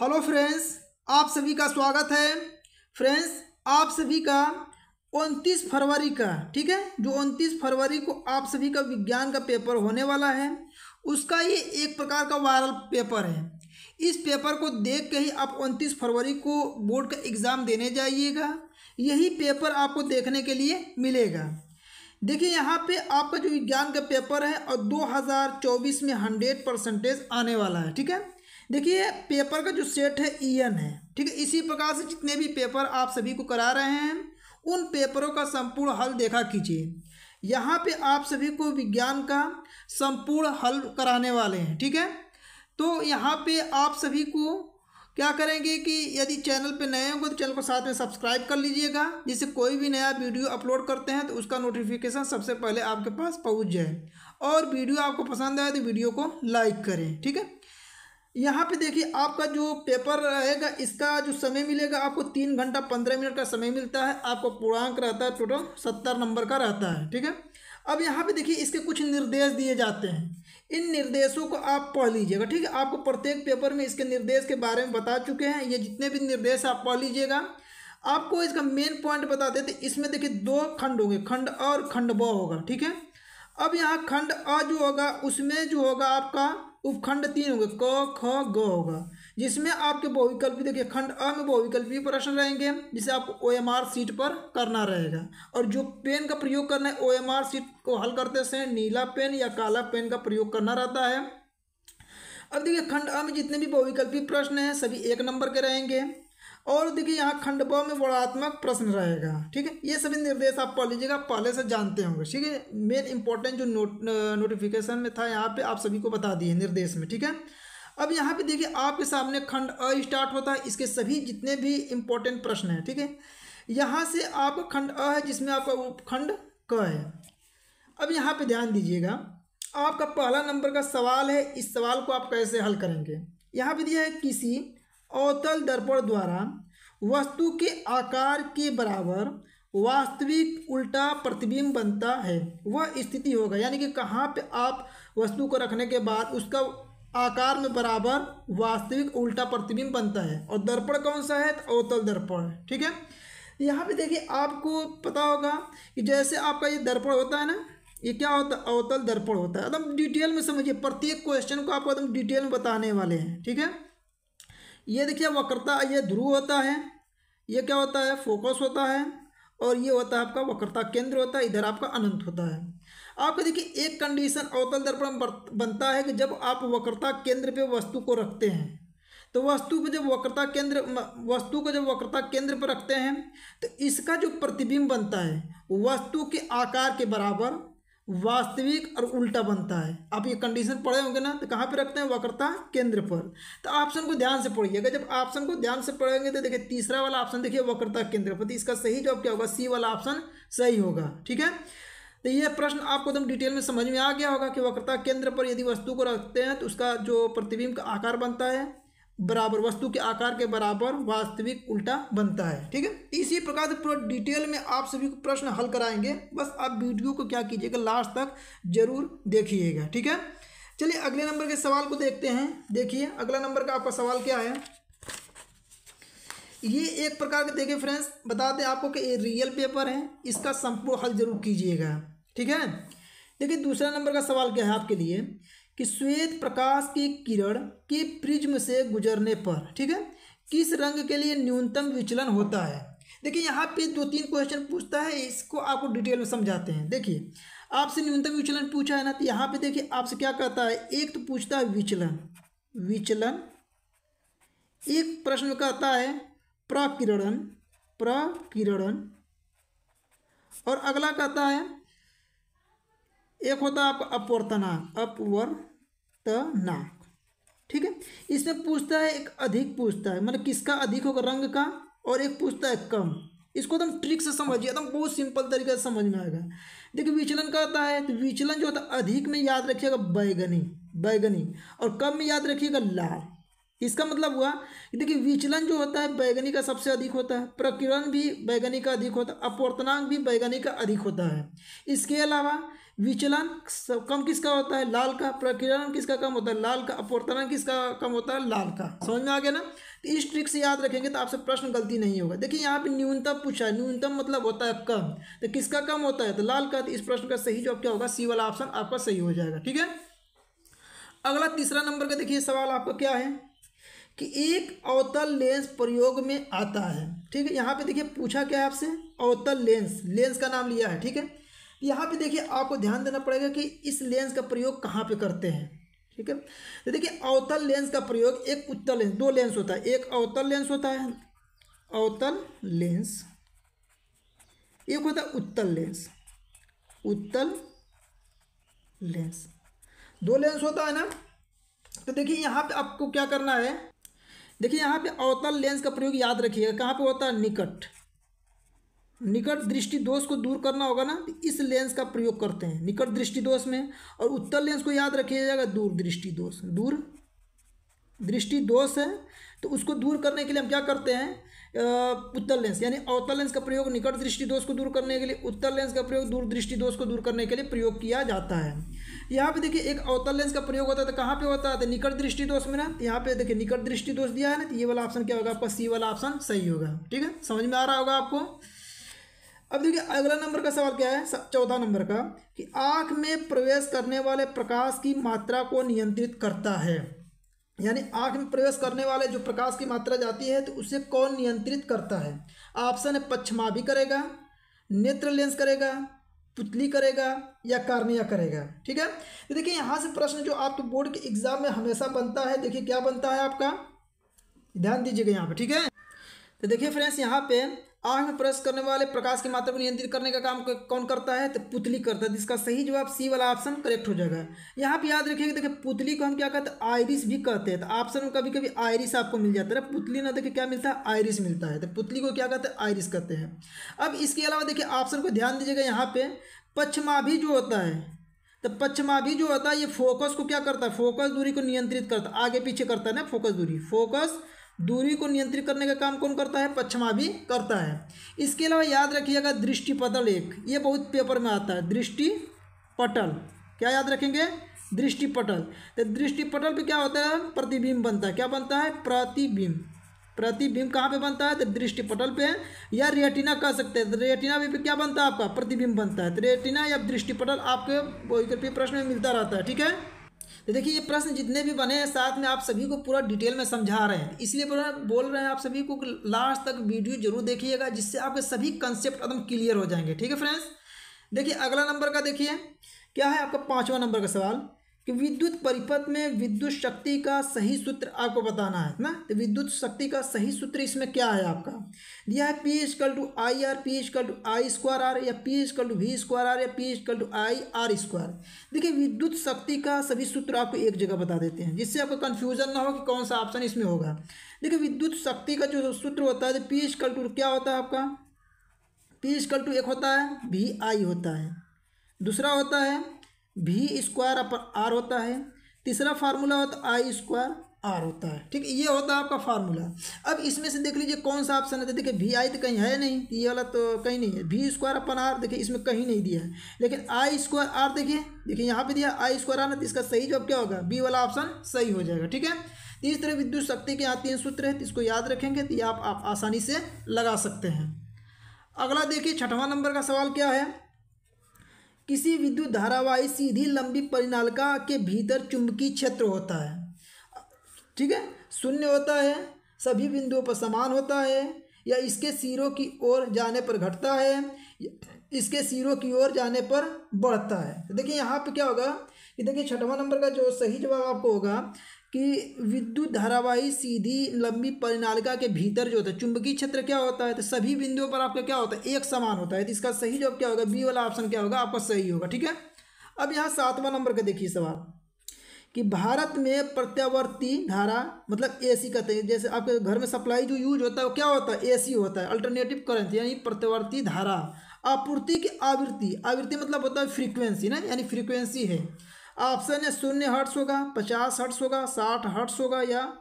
hello friends आप सभी का स्वागत है फ्रेंड्स आप सभी का उनतीस फरवरी का ठीक है जो उनतीस फरवरी को आप सभी का विज्ञान का पेपर होने वाला है उसका ये एक प्रकार का वायरल पेपर है इस पेपर को देख के ही आप उनतीस फरवरी को बोर्ड का एग्ज़ाम देने जाइएगा यही पेपर आपको देखने के लिए मिलेगा देखिए यहाँ पे आपका जो विज्ञान का पेपर है और 2024 में 100 परसेंटेज आने वाला है ठीक है देखिए पेपर का जो सेट है ई एन है ठीक है इसी प्रकार से जितने भी पेपर आप सभी को करा रहे हैं उन पेपरों का संपूर्ण हल देखा कीजिए यहाँ पे आप सभी को विज्ञान का संपूर्ण हल कराने वाले हैं ठीक है तो यहाँ पे आप सभी को क्या करेंगे कि यदि चैनल पे नए होंगे तो चैनल को साथ में सब्सक्राइब कर लीजिएगा जिससे कोई भी नया वीडियो अपलोड करते हैं तो उसका नोटिफिकेशन सबसे पहले आपके पास पहुँच जाए और वीडियो आपको पसंद आए तो वीडियो को लाइक करें ठीक है यहाँ पे देखिए आपका जो पेपर रहेगा इसका जो समय मिलेगा आपको तीन घंटा पंद्रह मिनट का समय मिलता है आपको पूर्णांक रहता है टोटल सत्तर नंबर का रहता है ठीक है अब यहाँ पे देखिए इसके कुछ निर्देश दिए जाते हैं इन निर्देशों को आप पढ़ लीजिएगा ठीक है आपको प्रत्येक पेपर में इसके निर्देश के बारे में बता चुके हैं ये जितने भी निर्देश आप पढ़ लीजिएगा आपको इसका मेन पॉइंट बता देते इसमें देखिए दो खंड होंगे खंड और खंड ब होगा ठीक है अब यहाँ खंड अ जो होगा उसमें जो होगा आपका उपखंड तीन होंगे क ख ग होगा जिसमें आपके बहुविकल्पी देखिए खंड अ में बहुविकल्पी प्रश्न रहेंगे जिसे आप ओ एम आर सीट पर करना रहेगा और जो पेन का प्रयोग करना है ओ एम आर सीट को हल करते समय नीला पेन या काला पेन का प्रयोग करना रहता है अब देखिए खंड अ में जितने भी बहुविकल्पी प्रश्न हैं सभी एक नंबर के रहेंगे और देखिए यहाँ खंड ब में वर्णात्मक प्रश्न रहेगा ठीक है ये सभी निर्देश आप पढ़ लीजिएगा पहले से जानते होंगे ठीक है मेन इंपॉर्टेंट जो नोट नोटिफिकेशन में था यहाँ पे आप सभी को बता दिए निर्देश में ठीक है अब यहाँ पे देखिए आपके सामने खंड अ स्टार्ट होता है इसके सभी जितने भी इंपॉर्टेंट प्रश्न हैं ठीक है यहाँ से आपका खंड अ है जिसमें आपका उपखंड क है अब यहाँ पर ध्यान दीजिएगा आपका पहला नंबर का सवाल है इस सवाल को आप कैसे हल करेंगे यहाँ पे दिया है किसी अवतल दर्पण द्वारा वस्तु के आकार के बराबर वास्तविक उल्टा प्रतिबिंब बनता है वह स्थिति होगा यानी कि कहाँ पे आप वस्तु को रखने के बाद उसका आकार में बराबर वास्तविक उल्टा प्रतिबिंब बनता है और दर्पण कौन सा है तो अवतल दर्पण ठीक है यहाँ पे देखिए आपको पता होगा कि जैसे आपका ये दर्पण होता है ना ये क्या होता है अवतल दर्पण होता है एकदम डिटेल में समझिए प्रत्येक क्वेश्चन को आपको एकदम डिटेल में बताने वाले हैं ठीक है ये देखिए वक्रता ये ध्रुव होता है ये क्या होता है फोकस होता है और ये होता है आपका वक्रता केंद्र होता है इधर आपका अनंत होता है आपको देखिए एक कंडीशन अवतल दर्पण बनता है कि जब आप वक्रता केंद्र पे वस्तु को रखते हैं तो वस्तु पर जब वक्रता केंद्र वस्तु को जब वक्रता केंद्र पर रखते हैं तो इसका जो प्रतिबिंब बनता है वस्तु के आकार के बराबर वास्तविक और उल्टा बनता है आप ये कंडीशन पढ़े होंगे ना तो कहाँ पे रखते हैं वक्रता केंद्र पर तो ऑप्शन को ध्यान से पढ़िएगा जब ऑप्शन को ध्यान से पढ़ेंगे तो देखिए तीसरा वाला ऑप्शन देखिए वक्रता केंद्र पर तो इसका सही जवाब क्या होगा सी वाला ऑप्शन सही होगा ठीक है तो ये प्रश्न आपको एकदम डिटेल में समझ में आ गया होगा कि वक्रता केंद्र पर यदि वस्तु को रखते हैं तो उसका जो प्रतिबिंब का आकार बनता है बराबर वस्तु के आकार के बराबर वास्तविक उल्टा बनता है ठीक है इसी प्रकार से पूरा डिटेल में आप सभी को प्रश्न हल कराएंगे बस आप वीडियो को क्या कीजिएगा लास्ट तक जरूर देखिएगा ठीक है चलिए अगले नंबर के सवाल को देखते हैं देखिए अगला नंबर का आपका सवाल क्या है ये एक प्रकार के देखिए फ्रेंड्स बता दें आपको कि ये रियल पेपर है इसका संपूर्ण हल जरूर कीजिएगा ठीक है देखिए दूसरा नंबर का सवाल क्या है आपके लिए कि श्वेत प्रकाश की किरण के प्रिज्म से गुजरने पर ठीक है किस रंग के लिए न्यूनतम विचलन होता है देखिए यहाँ पे दो तीन क्वेश्चन पूछता है इसको आपको डिटेल में समझाते हैं देखिए आपसे न्यूनतम विचलन पूछा है ना तो यहाँ पे देखिए आपसे क्या कहता है एक तो पूछता है विचलन विचलन एक प्रश्न कहता है प्रकिरणन प्रकिरणन और अगला कहता है एक होता है आपका अपवर्तना अपवर्तना ठीक है इसमें पूछता है एक अधिक पूछता है मतलब किसका अधिक होगा रंग का और एक पूछता है कम इसको एकदम तो ट्रिक से समझिए एकदम बहुत सिंपल तरीके से समझ में आएगा देखिए विचलन का होता है तो विचलन जो होता है अधिक में याद रखिएगा बैगनी बैगनी और कम में याद रखिएगा लाल इसका मतलब हुआ कि देखिए विचलन जो होता है बैगनी का सबसे अधिक होता है प्रकिरण भी बैगनी का अधिक होता है अपवर्तनांक भी बैगनी का अधिक होता है इसके अलावा विचलन कम किसका होता है लाल का प्रकीर्णन किसका कम होता है लाल का अपवर्तन किसका कम होता है लाल का समझ में आ गया ना तो इस ट्रिक से याद रखेंगे तो आपसे प्रश्न गलती नहीं होगा देखिए यहाँ पे न्यूनतम पूछा है न्यूनतम मतलब होता है कम तो किसका कम होता है तो लाल का तो इस प्रश्न का सही जवाब क्या होगा सी वाला ऑप्शन आपका सही हो जाएगा ठीक है अगला तीसरा नंबर का देखिए सवाल आपका क्या है कि एक अवतल लेंस प्रयोग में आता है ठीक है यहाँ पे देखिए पूछा क्या है आपसे अवतल लेंस लेंस का नाम लिया है ठीक है यहाँ पे देखिए आपको ध्यान देना पड़ेगा कि इस लेंस का प्रयोग कहाँ पे करते हैं ठीक है तो देखिए अवतल लेंस का प्रयोग एक उत्तल लेंस दो लेंस होता है एक अवतल लेंस होता है अवतल लेंस एक होता है उत्तल लेंस उत्तल लेंस दो लेंस होता है ना तो देखिए यहाँ पे आपको क्या करना है देखिए यहाँ पे अवतल लेंस का प्रयोग याद रखिएगा कहाँ पे होता है निकट निकट दृष्टि दोष को दूर करना होगा ना तो इस लेंस का प्रयोग करते हैं निकट दृष्टि दोष में और उत्तर लेंस को याद जाएगा दूर दृष्टि दोष दूर दृष्टि दोष है तो उसको दूर करने के लिए हम क्या करते हैं उत्तर लेंस यानी अवतल लेंस का प्रयोग निकट दृष्टि दोष को दूर करने के लिए उत्तर लेंस का प्रयोग दूर दृष्टि दोष को दूर करने के लिए प्रयोग किया जाता है यहाँ पे देखिए एक अवतल लेंस का प्रयोग होता है तो कहाँ पे होता है तो निकट दृष्टि दोष में ना तो यहाँ पे देखिए निकट दृष्टि दोष दिया है ना तो ये वाला ऑप्शन क्या होगा आपका सी वाला ऑप्शन सही होगा ठीक है समझ में आ रहा होगा आपको अब देखिए अगला नंबर का सवाल क्या है चौथा नंबर का कि आँख में प्रवेश करने वाले प्रकाश की मात्रा को नियंत्रित करता है यानी आँख में प्रवेश करने वाले जो प्रकाश की मात्रा जाती है तो उसे कौन नियंत्रित करता है ऑप्शन है भी करेगा नेत्र लेंस करेगा पुतली करेगा या कार्निया करेगा ठीक है तो देखिए यहाँ से प्रश्न जो आपके बोर्ड के एग्जाम में हमेशा बनता है देखिए क्या बनता है आपका ध्यान दीजिएगा यहाँ पर ठीक है तो देखिए फ्रेंड्स यहाँ पे आंख में प्रवेश करने वाले प्रकाश की मात्रा को नियंत्रित करने का काम कौन करता है तो पुतली करता है जिसका सही जवाब सी वाला ऑप्शन करेक्ट हो जाएगा यहाँ पे याद रखिएगा देखिए पुतली को हम क्या कहते हैं आयरिस भी कहते हैं तो ऑप्शन में कभी कभी आयरिस आपको मिल जाता है तो पुतली ना देखिए क्या मिलता है आयरिस मिलता है तो पुतली को क्या कहते हैं आयरिस कहते हैं अब इसके अलावा देखिए ऑप्शन को ध्यान दीजिएगा यहाँ पे पच्छमाभी जो होता है तो पच्छमाभी जो होता है ये फोकस को क्या करता है फोकस दूरी को नियंत्रित करता है आगे पीछे करता है ना फोकस दूरी फोकस दूरी को नियंत्रित करने का काम कौन करता है पक्षमा भी करता है इसके अलावा याद रखिएगा दृष्टि पटल एक ये बहुत पेपर में आता है दृष्टि पटल क्या याद रखेंगे दृष्टि पटल तो दृष्टि पटल पे क्या होता है प्रतिबिंब बनता है क्या बनता है प्रतिबिंब प्रतिबिंब कहाँ पे बनता है तो दृष्टि पटल पे या रेटिना कह सकते हैं तो रेटिना पे क्या बनता है आपका प्रतिबिंब बनता है तो रेटिना या दृष्टि पटल आपके प्रश्न में मिलता रहता है ठीक है तो देखिए ये प्रश्न जितने भी बने हैं साथ में आप सभी को पूरा डिटेल में समझा रहे हैं इसलिए बोल रहे हैं आप सभी को लास्ट तक वीडियो जरूर देखिएगा जिससे आपके सभी कंसेप्ट एकदम क्लियर हो जाएंगे ठीक है फ्रेंड्स देखिए अगला नंबर का देखिए क्या है आपका पाँचवा नंबर का सवाल कि विद्युत परिपथ में विद्युत शक्ति का सही सूत्र आपको बताना है ना तो विद्युत शक्ति का सही सूत्र इसमें क्या है आपका दिया है P equal to I R P equal to I square R या P equal to V square R या P equal to I R square देखिए विद्युत शक्ति का सभी सूत्र आपको एक जगह बता देते हैं जिससे आपको कन्फ्यूजन ना हो कि कौन सा ऑप्शन इसमें होगा देखिए विद्युत शक्ति का जो सूत्र होता है पी इजकल टू क्या होता है आपका पी इजकल टू एक होता है वी आई होता है दूसरा होता है भी स्क्वायर अपन आर होता है तीसरा फार्मूला होता है आई स्क्वायर आर होता है ठीक है ये होता है आपका फार्मूला अब इसमें से देख लीजिए कौन सा ऑप्शन है तो देखिए वी आई तो कहीं है नहीं तो ये वाला तो कहीं नहीं है वी स्क्वायर अपन आर देखिए इसमें कहीं नहीं दिया है लेकिन आई स्क्वायर आर देखिए देखिए यहाँ पे दिया आई स्क्वायर आर ना तो इसका सही जवाब क्या होगा बी वाला ऑप्शन सही हो जाएगा ठीक है तो इस तरह विद्युत शक्ति के यहाँ तीन सूत्र है तो इसको याद रखेंगे तो ये आप, आप आसानी से लगा सकते हैं अगला देखिए छठवां नंबर का सवाल क्या है किसी विद्युत धारावाही सीधी लंबी परिनालिका के भीतर चुंबकीय क्षेत्र होता है ठीक है शून्य होता है सभी बिंदुओं पर समान होता है या इसके सिरों की ओर जाने पर घटता है इसके सिरों की ओर जाने पर बढ़ता है तो देखिए यहाँ पे क्या होगा कि देखिए छठवां नंबर का जो सही जवाब आपको होगा कि विद्युत धारावाही सीधी लंबी परिनालिका के भीतर जो होता है चुंबकीय क्षेत्र क्या होता है तो सभी बिंदुओं पर आपका क्या होता है एक समान होता है तो इसका सही जवाब क्या होगा बी वाला ऑप्शन क्या होगा आपका सही होगा ठीक है अब यहाँ सातवां नंबर का देखिए सवाल कि भारत में प्रत्यावर्ती धारा मतलब एसी कहते हैं जैसे आपके घर में सप्लाई जो यूज होता है वो क्या होता है एसी होता है अल्टरनेटिव करंट यानी प्रत्यावर्ती धारा आपूर्ति की आवृत्ति आवृत्ति मतलब होता है फ्रीक्वेंसी ना यानी फ्रीक्वेंसी है ऑप्शन है शून्य हर्ट्स होगा पचास हर्ट्स होगा साठ हर्ट्स होगा या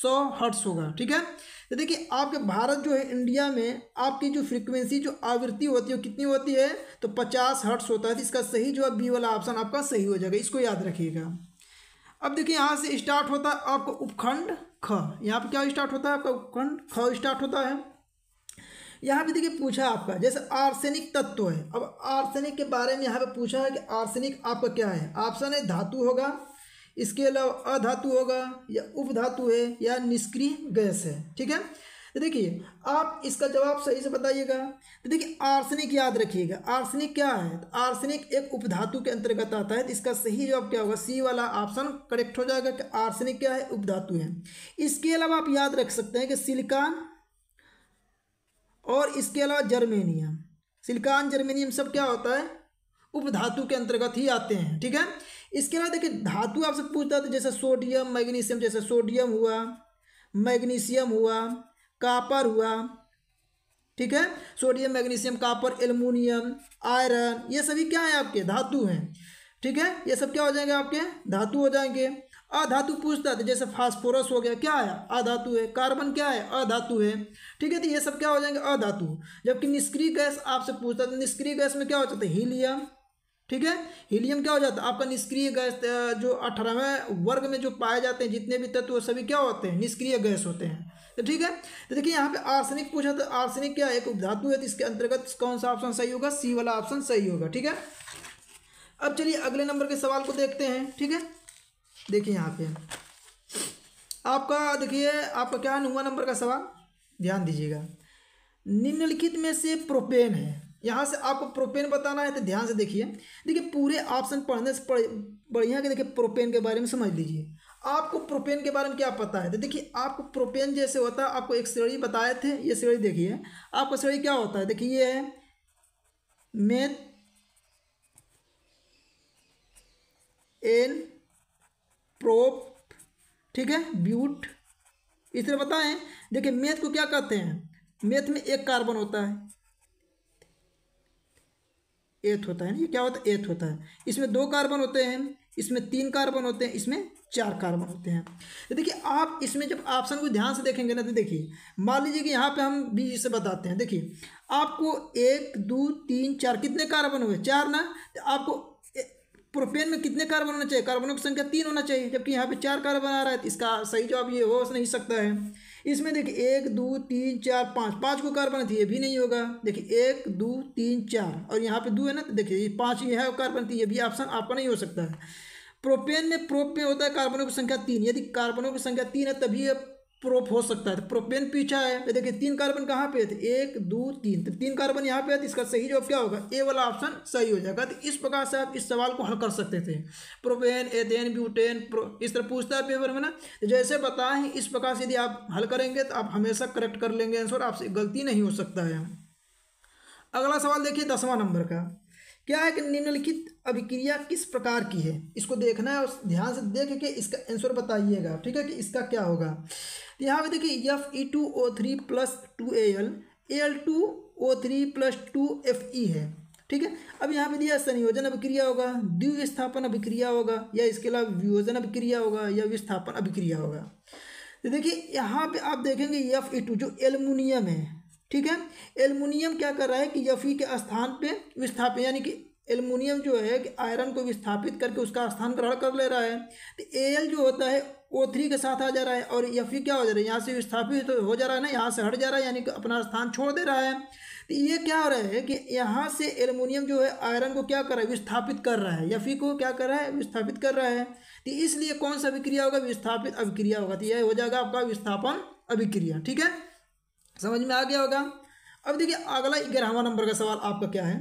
सौ हर्ट्स होगा ठीक है तो देखिए आपके भारत जो है इंडिया में आपकी जो फ्रीक्वेंसी जो आवृत्ति होती है वो कितनी होती है तो पचास हर्ट्स होता है तो इसका सही जो है बी वाला ऑप्शन आपका सही हो जाएगा इसको याद रखिएगा अब देखिए यहाँ से स्टार्ट होता है आपका उपखंड ख यहाँ पर क्या स्टार्ट होता है आपका उपखंड ख स्टार्ट होता है यहाँ पे देखिए पूछा आपका जैसे आर्सेनिक तत्व है अब आर्सेनिक के बारे में यहाँ पे पूछा है कि आर्सेनिक आपका क्या है ऑप्शन है धातु होगा इसके अलावा अधातु होगा या उपधातु है या निष्क्रिय गैस है ठीक है तो देखिए आप इसका जवाब सही से बताइएगा तो देखिए आर्सेनिक याद रखिएगा आर्सेनिक क्या है तो आर्सेनिक एक उपधातु के अंतर्गत आता है तो इसका सही जवाब क्या होगा सी वाला ऑप्शन करेक्ट हो जाएगा कि आर्सेनिक क्या है उपधातु है इसके अलावा आप याद रख सकते हैं कि सिलिकॉन और इसके अलावा जर्मेनियम सिलिकॉन जर्मेनियम सब क्या होता है उपधातु के अंतर्गत ही आते हैं ठीक है इसके अलावा देखिए धातु आपसे पूछता था तो जैसे सोडियम मैग्नीशियम जैसे सोडियम हुआ मैग्नीशियम हुआ कापर हुआ ठीक है sodium magnesium copper aluminium iron ये सभी क्या है आपके धातु हैं ठीक है ये सब क्या हो जाएंगे आपके धातु हो जाएंगे अधातु पूछता था तो जैसे फास्फोरस हो गया क्या है अधातु है कार्बन क्या है अधातु है ठीक है तो ये सब क्या हो जाएंगे अधातु जबकि निष्क्रिय गैस आपसे पूछता था तो निष्क्रिय गैस में क्या हो जाता है हीलियम ठीक है हीलियम क्या हो जाता है आपका निष्क्रिय गैस जो अठारहवें वर्ग में जो पाए जाते हैं जितने भी तत्व सभी क्या होते हैं निष्क्रिय गैस होते हैं तो ठीक है तो देखिए यहाँ पे आर्सेनिक पूछा तो आर्सेनिक क्या है एक धातु है तो इसके अंतर्गत कौन सा ऑप्शन सही होगा सी वाला ऑप्शन सही होगा ठीक है अब चलिए अगले नंबर के सवाल को देखते हैं ठीक है देखिए यहाँ पे आपका देखिए आपका क्या है नुआ नंबर का सवाल ध्यान दीजिएगा निम्नलिखित में से प्रोपेन है यहाँ से आपको प्रोपेन बताना है तो ध्यान से देखिए देखिए पूरे ऑप्शन पढ़ने से बढ़िया कि देखिए प्रोपेन के बारे में समझ लीजिए आपको प्रोपेन के बारे में क्या पता है तो देखिए आपको प्रोपेन जैसे होता है आपको एक श्रेणी बताए थे ये श्रेणी देखिए आपका श्रेणी क्या होता है देखिए ये है मेथ एन प्रोप ठीक है ब्यूट इस तरह बताएं देखिए मेथ को क्या कहते हैं मेथ में एक कार्बन होता है एथ होता है ना ये क्या होता है एथ होता है इसमें दो कार्बन होते हैं इसमें तीन कार्बन होते हैं इसमें चार कार्बन होते हैं तो देखिए आप इसमें जब ऑप्शन को ध्यान से देखेंगे ना तो देखिए मान लीजिए कि यहाँ पे हम बीज से बताते हैं देखिए आपको एक दो तीन चार कितने कार्बन हुए चार ना तो आपको प्रोपेन में कितने कार्बन होना चाहिए कार्बनों की संख्या तीन होना चाहिए जबकि यहाँ पे चार कार्बन आ रहा है तो इसका सही जवाब ये हो नहीं सकता है इसमें देखिए एक दो तीन चार पाँच पाँच को कार्बन थी तो ये भी नहीं होगा देखिए एक दो तीन चार और यहाँ पे दो है ना तो देखिए ये पाँच ये है कार्बन थी ये भी ऑप्शन आपका नहीं हो सकता है प्रोपेन में प्रोप में होता है कार्बनों की संख्या तीन यदि कार्बनों की संख्या तीन है तभी प्रोप हो सकता है तो प्रोपेन पीछा है ये देखिए तीन कार्बन कहाँ पे थे तो एक दो तीन तो तीन कार्बन यहाँ पे है तो इसका सही जवाब क्या होगा ए वाला ऑप्शन सही हो जाएगा तो इस प्रकार से आप इस सवाल को हल कर सकते थे प्रोपेन एथेन ब्यूटेन इस तरह पूछता है पेपर में ना तो जैसे बताएं इस प्रकार से यदि आप हल करेंगे तो आप हमेशा करेक्ट कर लेंगे आंसर आपसे गलती नहीं हो सकता है अगला सवाल देखिए दसवां नंबर का क्या है कि निम्नलिखित अभिक्रिया किस प्रकार की है इसको देखना है और ध्यान से देख के इसका आंसर बताइएगा ठीक है कि इसका क्या होगा तो यहाँ पे देखिए F E two O three plus two A L A L two O three plus two F E है ठीक है अब यहाँ पे दिया संयोजन अभिक्रिया होगा द्विस्थापन अभिक्रिया होगा या इसके अलावा वियोजन अभिक्रिया होगा या विस्थापन अभिक्रिया होगा तो देखिए यहाँ पे आप देखेंगे यफ ई टू जो एल्युमिनियम है ठीक है एलमुनियम क्या कर रहा है कि यफी के स्थान पे विस्थापित यानी कि एल्मोनियम जो है कि आयरन को विस्थापित करके उसका स्थान ग्रहण कर ले रहा है तो ए जो होता है ओ थ्री के साथ आ जा रहा है और यफी क्या हो जा रहा है यहाँ से विस्थापित तो हो जा रहा है ना यहाँ से हट जा रहा है यानी कि अपना स्थान छोड़ दे रहा है तो ये क्या हो रहा है कि यहाँ से एलमुनियम जो है आयरन को क्या कर रहा है विस्थापित कर रहा है यफी को क्या कर रहा है विस्थापित कर रहा है तो इसलिए कौन सा अभिक्रिया होगा विस्थापित अभिक्रिया होगा तो यह हो जाएगा आपका विस्थापन अभिक्रिया ठीक है समझ में आ गया होगा अब देखिए अगला ग्यारहवा नंबर का सवाल आपका क्या है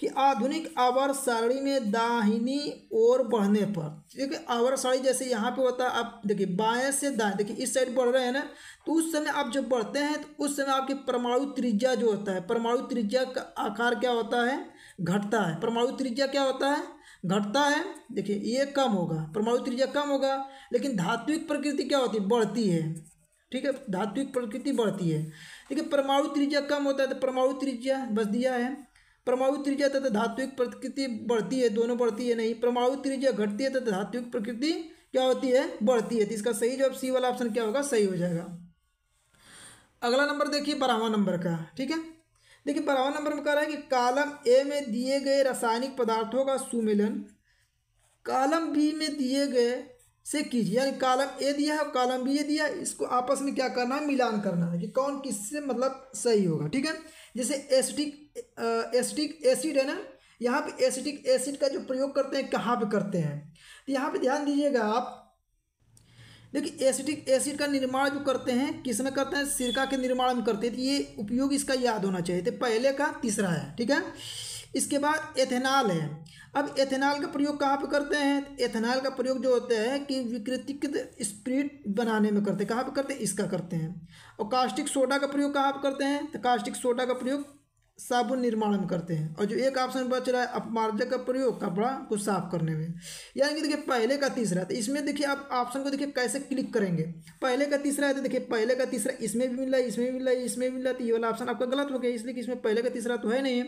कि आधुनिक आवर साड़ी में दाहिनी ओर बढ़ने पर देखिए आवर साड़ी जैसे यहाँ पे होता है आप देखिए बाएं से दाएं देखिए इस साइड बढ़ रहे हैं ना तो उस समय आप जब बढ़ते हैं तो उस समय आपकी परमाणु त्रिज्या जो होता है परमाणु त्रिज्या का आकार क्या होता है घटता है परमाणु त्रिज्या क्या होता है घटता है देखिए ये कम होगा परमाणु त्रिज्या कम होगा लेकिन धात्विक प्रकृति क्या होती है बढ़ती है ठीक है धात्विक प्रकृति बढ़ती है देखिए परमाणु त्रिज्या कम होता है तो परमाणु त्रिज्या बस दिया है परमाणु त्रिज्या तथा धात्विक प्रकृति बढ़ती है दोनों बढ़ती है नहीं परमाणु त्रिज्या घटती है तथा धात्विक प्रकृति क्या होती है बढ़ती है तो इसका सही जवाब सी वाला ऑप्शन क्या होगा सही हो जाएगा अगला नंबर देखिए बारहवा नंबर का ठीक है देखिए बारहवा नंबर में कह रहा है कि कालम ए में दिए गए रासायनिक पदार्थों का सुमिलन कालम बी में दिए गए से कीजिए यानी कॉलम ए दिया है कॉलम बी ए दिया है इसको आपस में क्या करना है मिलान करना है कि कौन किससे मतलब सही होगा ठीक है जैसे एसिटिक एसिटिक एसिड है ना यहाँ पे एसिटिक एसिड का जो प्रयोग करते हैं कहाँ पे करते हैं तो यहाँ पे ध्यान दीजिएगा आप देखिए एसिटिक एसिड का निर्माण जो करते हैं किस में करते हैं सिरका के निर्माण में करते हैं तो ये उपयोग इसका याद होना चाहिए तो पहले का तीसरा है ठीक है इसके बाद एथेनॉल है अब एथेनॉल का प्रयोग कहाँ पर करते हैं एथेनॉल का प्रयोग जो होता है कि विकृतिकृत स्प्रिट बनाने में करते हैं कहाँ पर करते हैं इसका करते हैं और कास्टिक सोडा का प्रयोग कहाँ पर करते हैं तो कास्टिक सोडा का प्रयोग साबुन निर्माण में करते हैं और जो एक ऑप्शन बच रहा है अपमार्जक का प्रयोग कपड़ा को साफ करने में यानी कि देखिए पहले का तीसरा तो इसमें देखिए आप ऑप्शन को देखिए कैसे क्लिक करेंगे पहले का तीसरा है तो देखिए पहले का तीसरा इसमें भी मिला है इसमें भी मिला है इसमें भी मिल रहा है तो ये वाला ऑप्शन आपका गलत हो गया इसलिए कि इसमें पहले का तीसरा तो है नहीं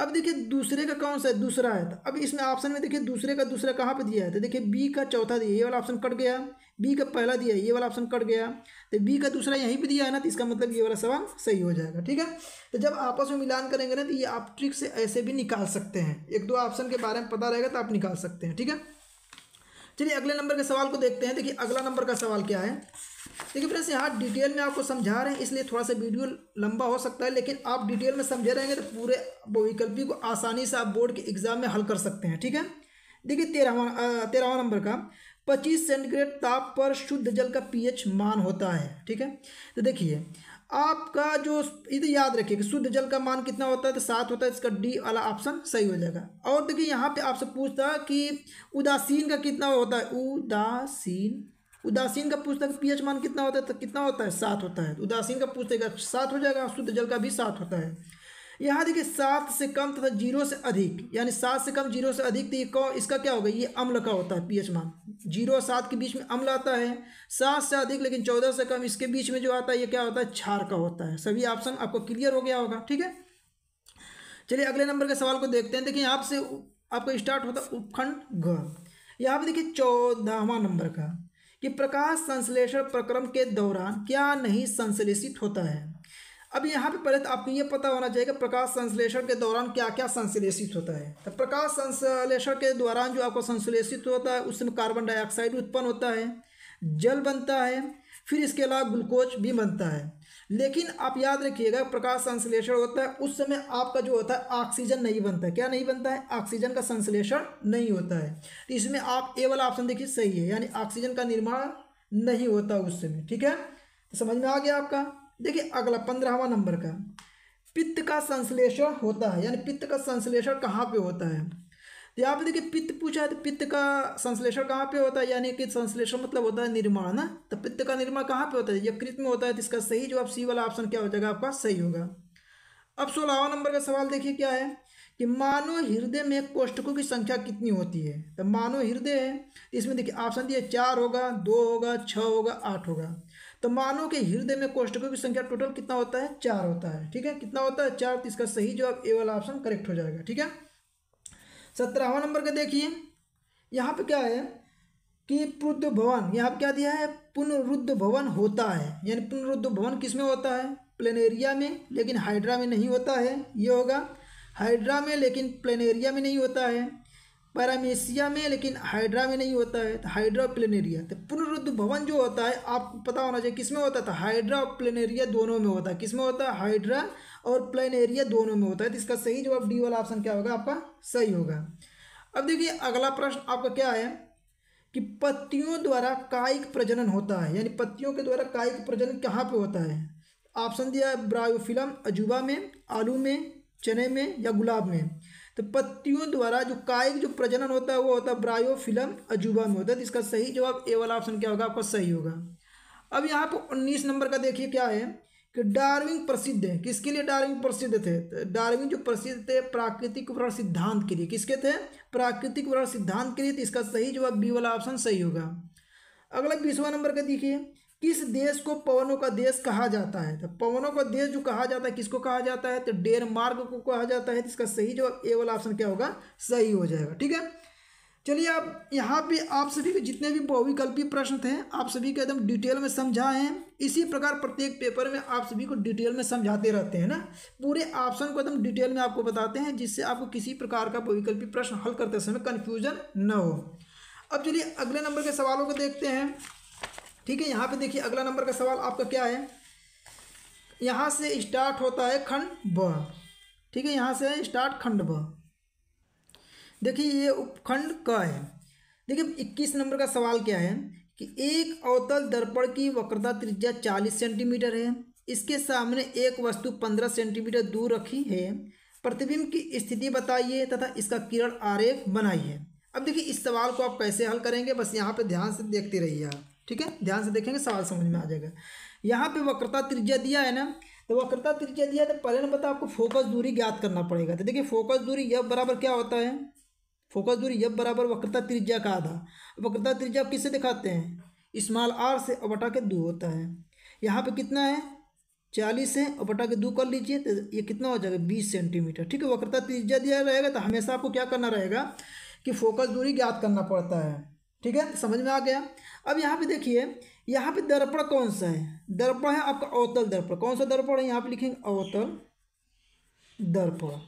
अब देखिए दूसरे का कौन सा है दूसरा है अब इसमें ऑप्शन में देखिए दूसरे का दूसरा कहाँ पे दिया है तो देखिए बी का चौथा दिया ये वाला ऑप्शन कट गया बी का पहला दिया ये वाला ऑप्शन कट गया तो बी का दूसरा यहीं पे दिया है ना तो इसका मतलब ये वाला सवाल सही हो जाएगा ठीक है तो जब आपस में मिलान करेंगे ना तो ये आप ट्रिक से ऐसे भी निकाल सकते हैं एक दो ऑप्शन के बारे में पता रहेगा तो आप निकाल सकते हैं ठीक है चलिए अगले नंबर के सवाल को देखते हैं देखिए अगला नंबर का सवाल क्या है देखिए फ्रेंड्स यहाँ डिटेल में आपको समझा रहे हैं इसलिए थोड़ा सा वीडियो लंबा हो सकता है लेकिन आप डिटेल में समझे रहेंगे तो पूरे बहुविकल्पी को आसानी से आप बोर्ड के एग्जाम में हल कर सकते हैं ठीक है देखिए तेरहवा तेरहवा नंबर का पच्चीस सेंटीग्रेड ताप पर शुद्ध जल का पी मान होता है ठीक है तो देखिए आपका जो इधर याद रखिए कि शुद्ध जल का मान कितना होता है तो सात होता है इसका डी वाला ऑप्शन सही हो जाएगा और देखिए यहाँ पे आपसे पूछता कि उदासीन का कितना होता है उदासीन उदासीन का पूछता है पीएच मान कितना होता है तो कितना होता है सात होता है उदासीन का पूछते सात हो जाएगा शुद्ध जल का भी सात होता है यहाँ देखिए सात से कम तथा जीरो से अधिक यानी सात से कम जीरो से अधिक तो ये कौ इसका क्या होगा ये अम्ल का होता है पीएच मान जीरो सात के बीच में अम्ल आता है सात से अधिक लेकिन चौदह से कम इसके बीच में जो आता है ये क्या होता है छार का होता है सभी ऑप्शन आपको क्लियर हो गया होगा ठीक है चलिए अगले नंबर के सवाल को देखते हैं देखिए यहाँ से आपका स्टार्ट होता है उपखंड घ यहाँ पर देखिए चौदहवा नंबर का कि प्रकाश संश्लेषण प्रक्रम के दौरान क्या नहीं संश्लेषित होता है अब यहाँ पे पहले तो आपको ये पता होना चाहिए कि प्रकाश संश्लेषण के दौरान क्या क्या संश्लेषित होता है तो प्रकाश संश्लेषण के दौरान जो आपको संश्लेषित होता है उसमें कार्बन डाइऑक्साइड उत्पन्न होता है जल बनता है फिर इसके अलावा ग्लूकोज भी बनता है लेकिन आप याद रखिएगा प्रकाश संश्लेषण होता है उस समय आपका जो होता है ऑक्सीजन नहीं बनता है क्या नहीं बनता है ऑक्सीजन का संश्लेषण नहीं होता है तो इसमें आप ए वाला ऑप्शन देखिए सही है यानी ऑक्सीजन का निर्माण नहीं होता उस समय ठीक है तो समझ में आ गया आपका देखिए अगला पंद्रहवा नंबर का पित्त का संश्लेषण होता है यानी पित्त का संश्लेषण कहाँ पे होता है तो यहाँ पे देखिए पित्त पूछा है तो पित्त का संश्लेषण कहाँ पे होता है यानी कि संश्लेषण मतलब होता है निर्माण ना तो पित्त का निर्माण कहाँ पे होता है यकृत में होता है तो इसका सही जवाब सी वाला ऑप्शन क्या हो जाएगा आपका सही होगा अब सोलहवा नंबर का सवाल देखिए क्या है कि मानव हृदय में कोष्टकों की संख्या कितनी होती है तो मानव हृदय है इसमें देखिए ऑप्शन दिए चार होगा दो होगा छः होगा आठ होगा तो मानव के हृदय में कोष्टकों की संख्या टोटल कितना होता है चार होता है ठीक है कितना होता है चार तो इसका सही जवाब ए वाला ऑप्शन करेक्ट हो जाएगा ठीक है सत्रहवा नंबर का देखिए यहाँ पे क्या है कि पुरुद्ध भवन यहाँ पे क्या दिया है पुनरुद्ध भवन होता है यानी पुनरुद्ध भवन किस में होता है प्लेनेरिया एरिया में लेकिन हाइड्रा में नहीं होता है ये होगा हाइड्रा में लेकिन प्लेन एरिया में नहीं होता है पैरामेशिया में लेकिन हाइड्रा में नहीं होता है तो हाइड्रा प्लेन एरिया तो पुनरुद्ध भवन जो होता है आपको पता होना चाहिए किस में होता था हाइड्रा और प्लेनेरिया दोनों में होता है किस में होता है हाइड्रा और प्लेन एरिया दोनों में होता है तो इसका सही जवाब डी वाला ऑप्शन क्या होगा आपका सही होगा अब देखिए अगला प्रश्न आपका क्या है कि पत्तियों द्वारा कायिक प्रजनन होता है यानी पत्तियों के द्वारा कायिक प्रजनन कहाँ पे होता है ऑप्शन दिया है ब्रायोफिलम अजूबा में आलू में चने में या गुलाब में तो पत्तियों द्वारा जो कायिक जो प्रजनन होता है वो होता है ब्रायोफिलम अजूबा में होता है तो इसका सही जवाब ए वाला ऑप्शन क्या होगा आपका सही होगा अब यहाँ पर उन्नीस नंबर का देखिए क्या है कि डार्विन प्रसिद्ध है किसके लिए डार्विन प्रसिद्ध थे तो डार्विन जो प्रसिद्ध थे प्राकृतिक वर्ण सिद्धांत के लिए किसके थे प्राकृतिक वर्ण सिद्धांत के लिए तो इसका सही जवाब बी वाला ऑप्शन सही होगा अगला बीसवा नंबर का देखिए किस देश को पवनों का देश कहा जाता है तो पवनों का देश जो कहा जाता है किसको कहा जाता है तो डेनमार्क को कहा जाता है तो इसका सही जवाब ए वाला ऑप्शन क्या होगा सही हो जाएगा ठीक है चलिए अब यहाँ पे आप सभी के जितने भी बहुविकल्पी प्रश्न थे आप सभी को एकदम डिटेल में समझाए हैं इसी प्रकार प्रत्येक पेपर में आप सभी को डिटेल में समझाते रहते हैं ना पूरे ऑप्शन को एकदम डिटेल में आपको बताते हैं जिससे आपको किसी प्रकार का बहुविकल्पी प्रश्न हल करते समय कन्फ्यूजन न हो अब चलिए अगले नंबर के सवालों को देखते हैं ठीक है यहाँ पर देखिए अगला नंबर का सवाल आपका क्या है यहाँ से स्टार्ट होता है खंड ब ठीक है यहाँ से स्टार्ट खंड ब देखिए ये उपखंड क है देखिए 21 नंबर का सवाल क्या है कि एक अवतल दर्पण की वक्रता त्रिज्या 40 सेंटीमीटर है इसके सामने एक वस्तु 15 सेंटीमीटर दूर रखी है प्रतिबिंब की स्थिति बताइए तथा इसका किरण आरेख बनाइए अब देखिए इस सवाल को आप कैसे हल करेंगे बस यहाँ पे ध्यान से देखते रहिए आप ठीक है ध्यान से देखेंगे सवाल समझ में आ जाएगा यहाँ पे वक्रता त्रिज्या दिया है ना तो वक्रता त्रिज्या दिया तो पहले ना बता तो आपको फोकस दूरी ज्ञात करना पड़ेगा तो देखिए फोकस दूरी यह बराबर क्या होता है फोकस दूरी यब बराबर वक्रता त्रिज्या का आधा वक्रता त्रिज्या आप किससे दिखाते हैं इस्माल आर से अबटा के दो होता है यहाँ पे कितना है चालीस है अबटा के दो कर लीजिए तो ये कितना हो जाएगा बीस सेंटीमीटर ठीक है वक्रता त्रिज्या दिया रहेगा तो हमेशा आपको क्या करना रहेगा कि फोकस दूरी ज्ञात करना पड़ता है ठीक है समझ में आ गया अब यहाँ पर देखिए यहाँ पर दर्पण कौन सा है दर्पण है आपका अवतल दर्पण कौन सा दर्पण है यहाँ पर लिखेंगे अवतल दर्पण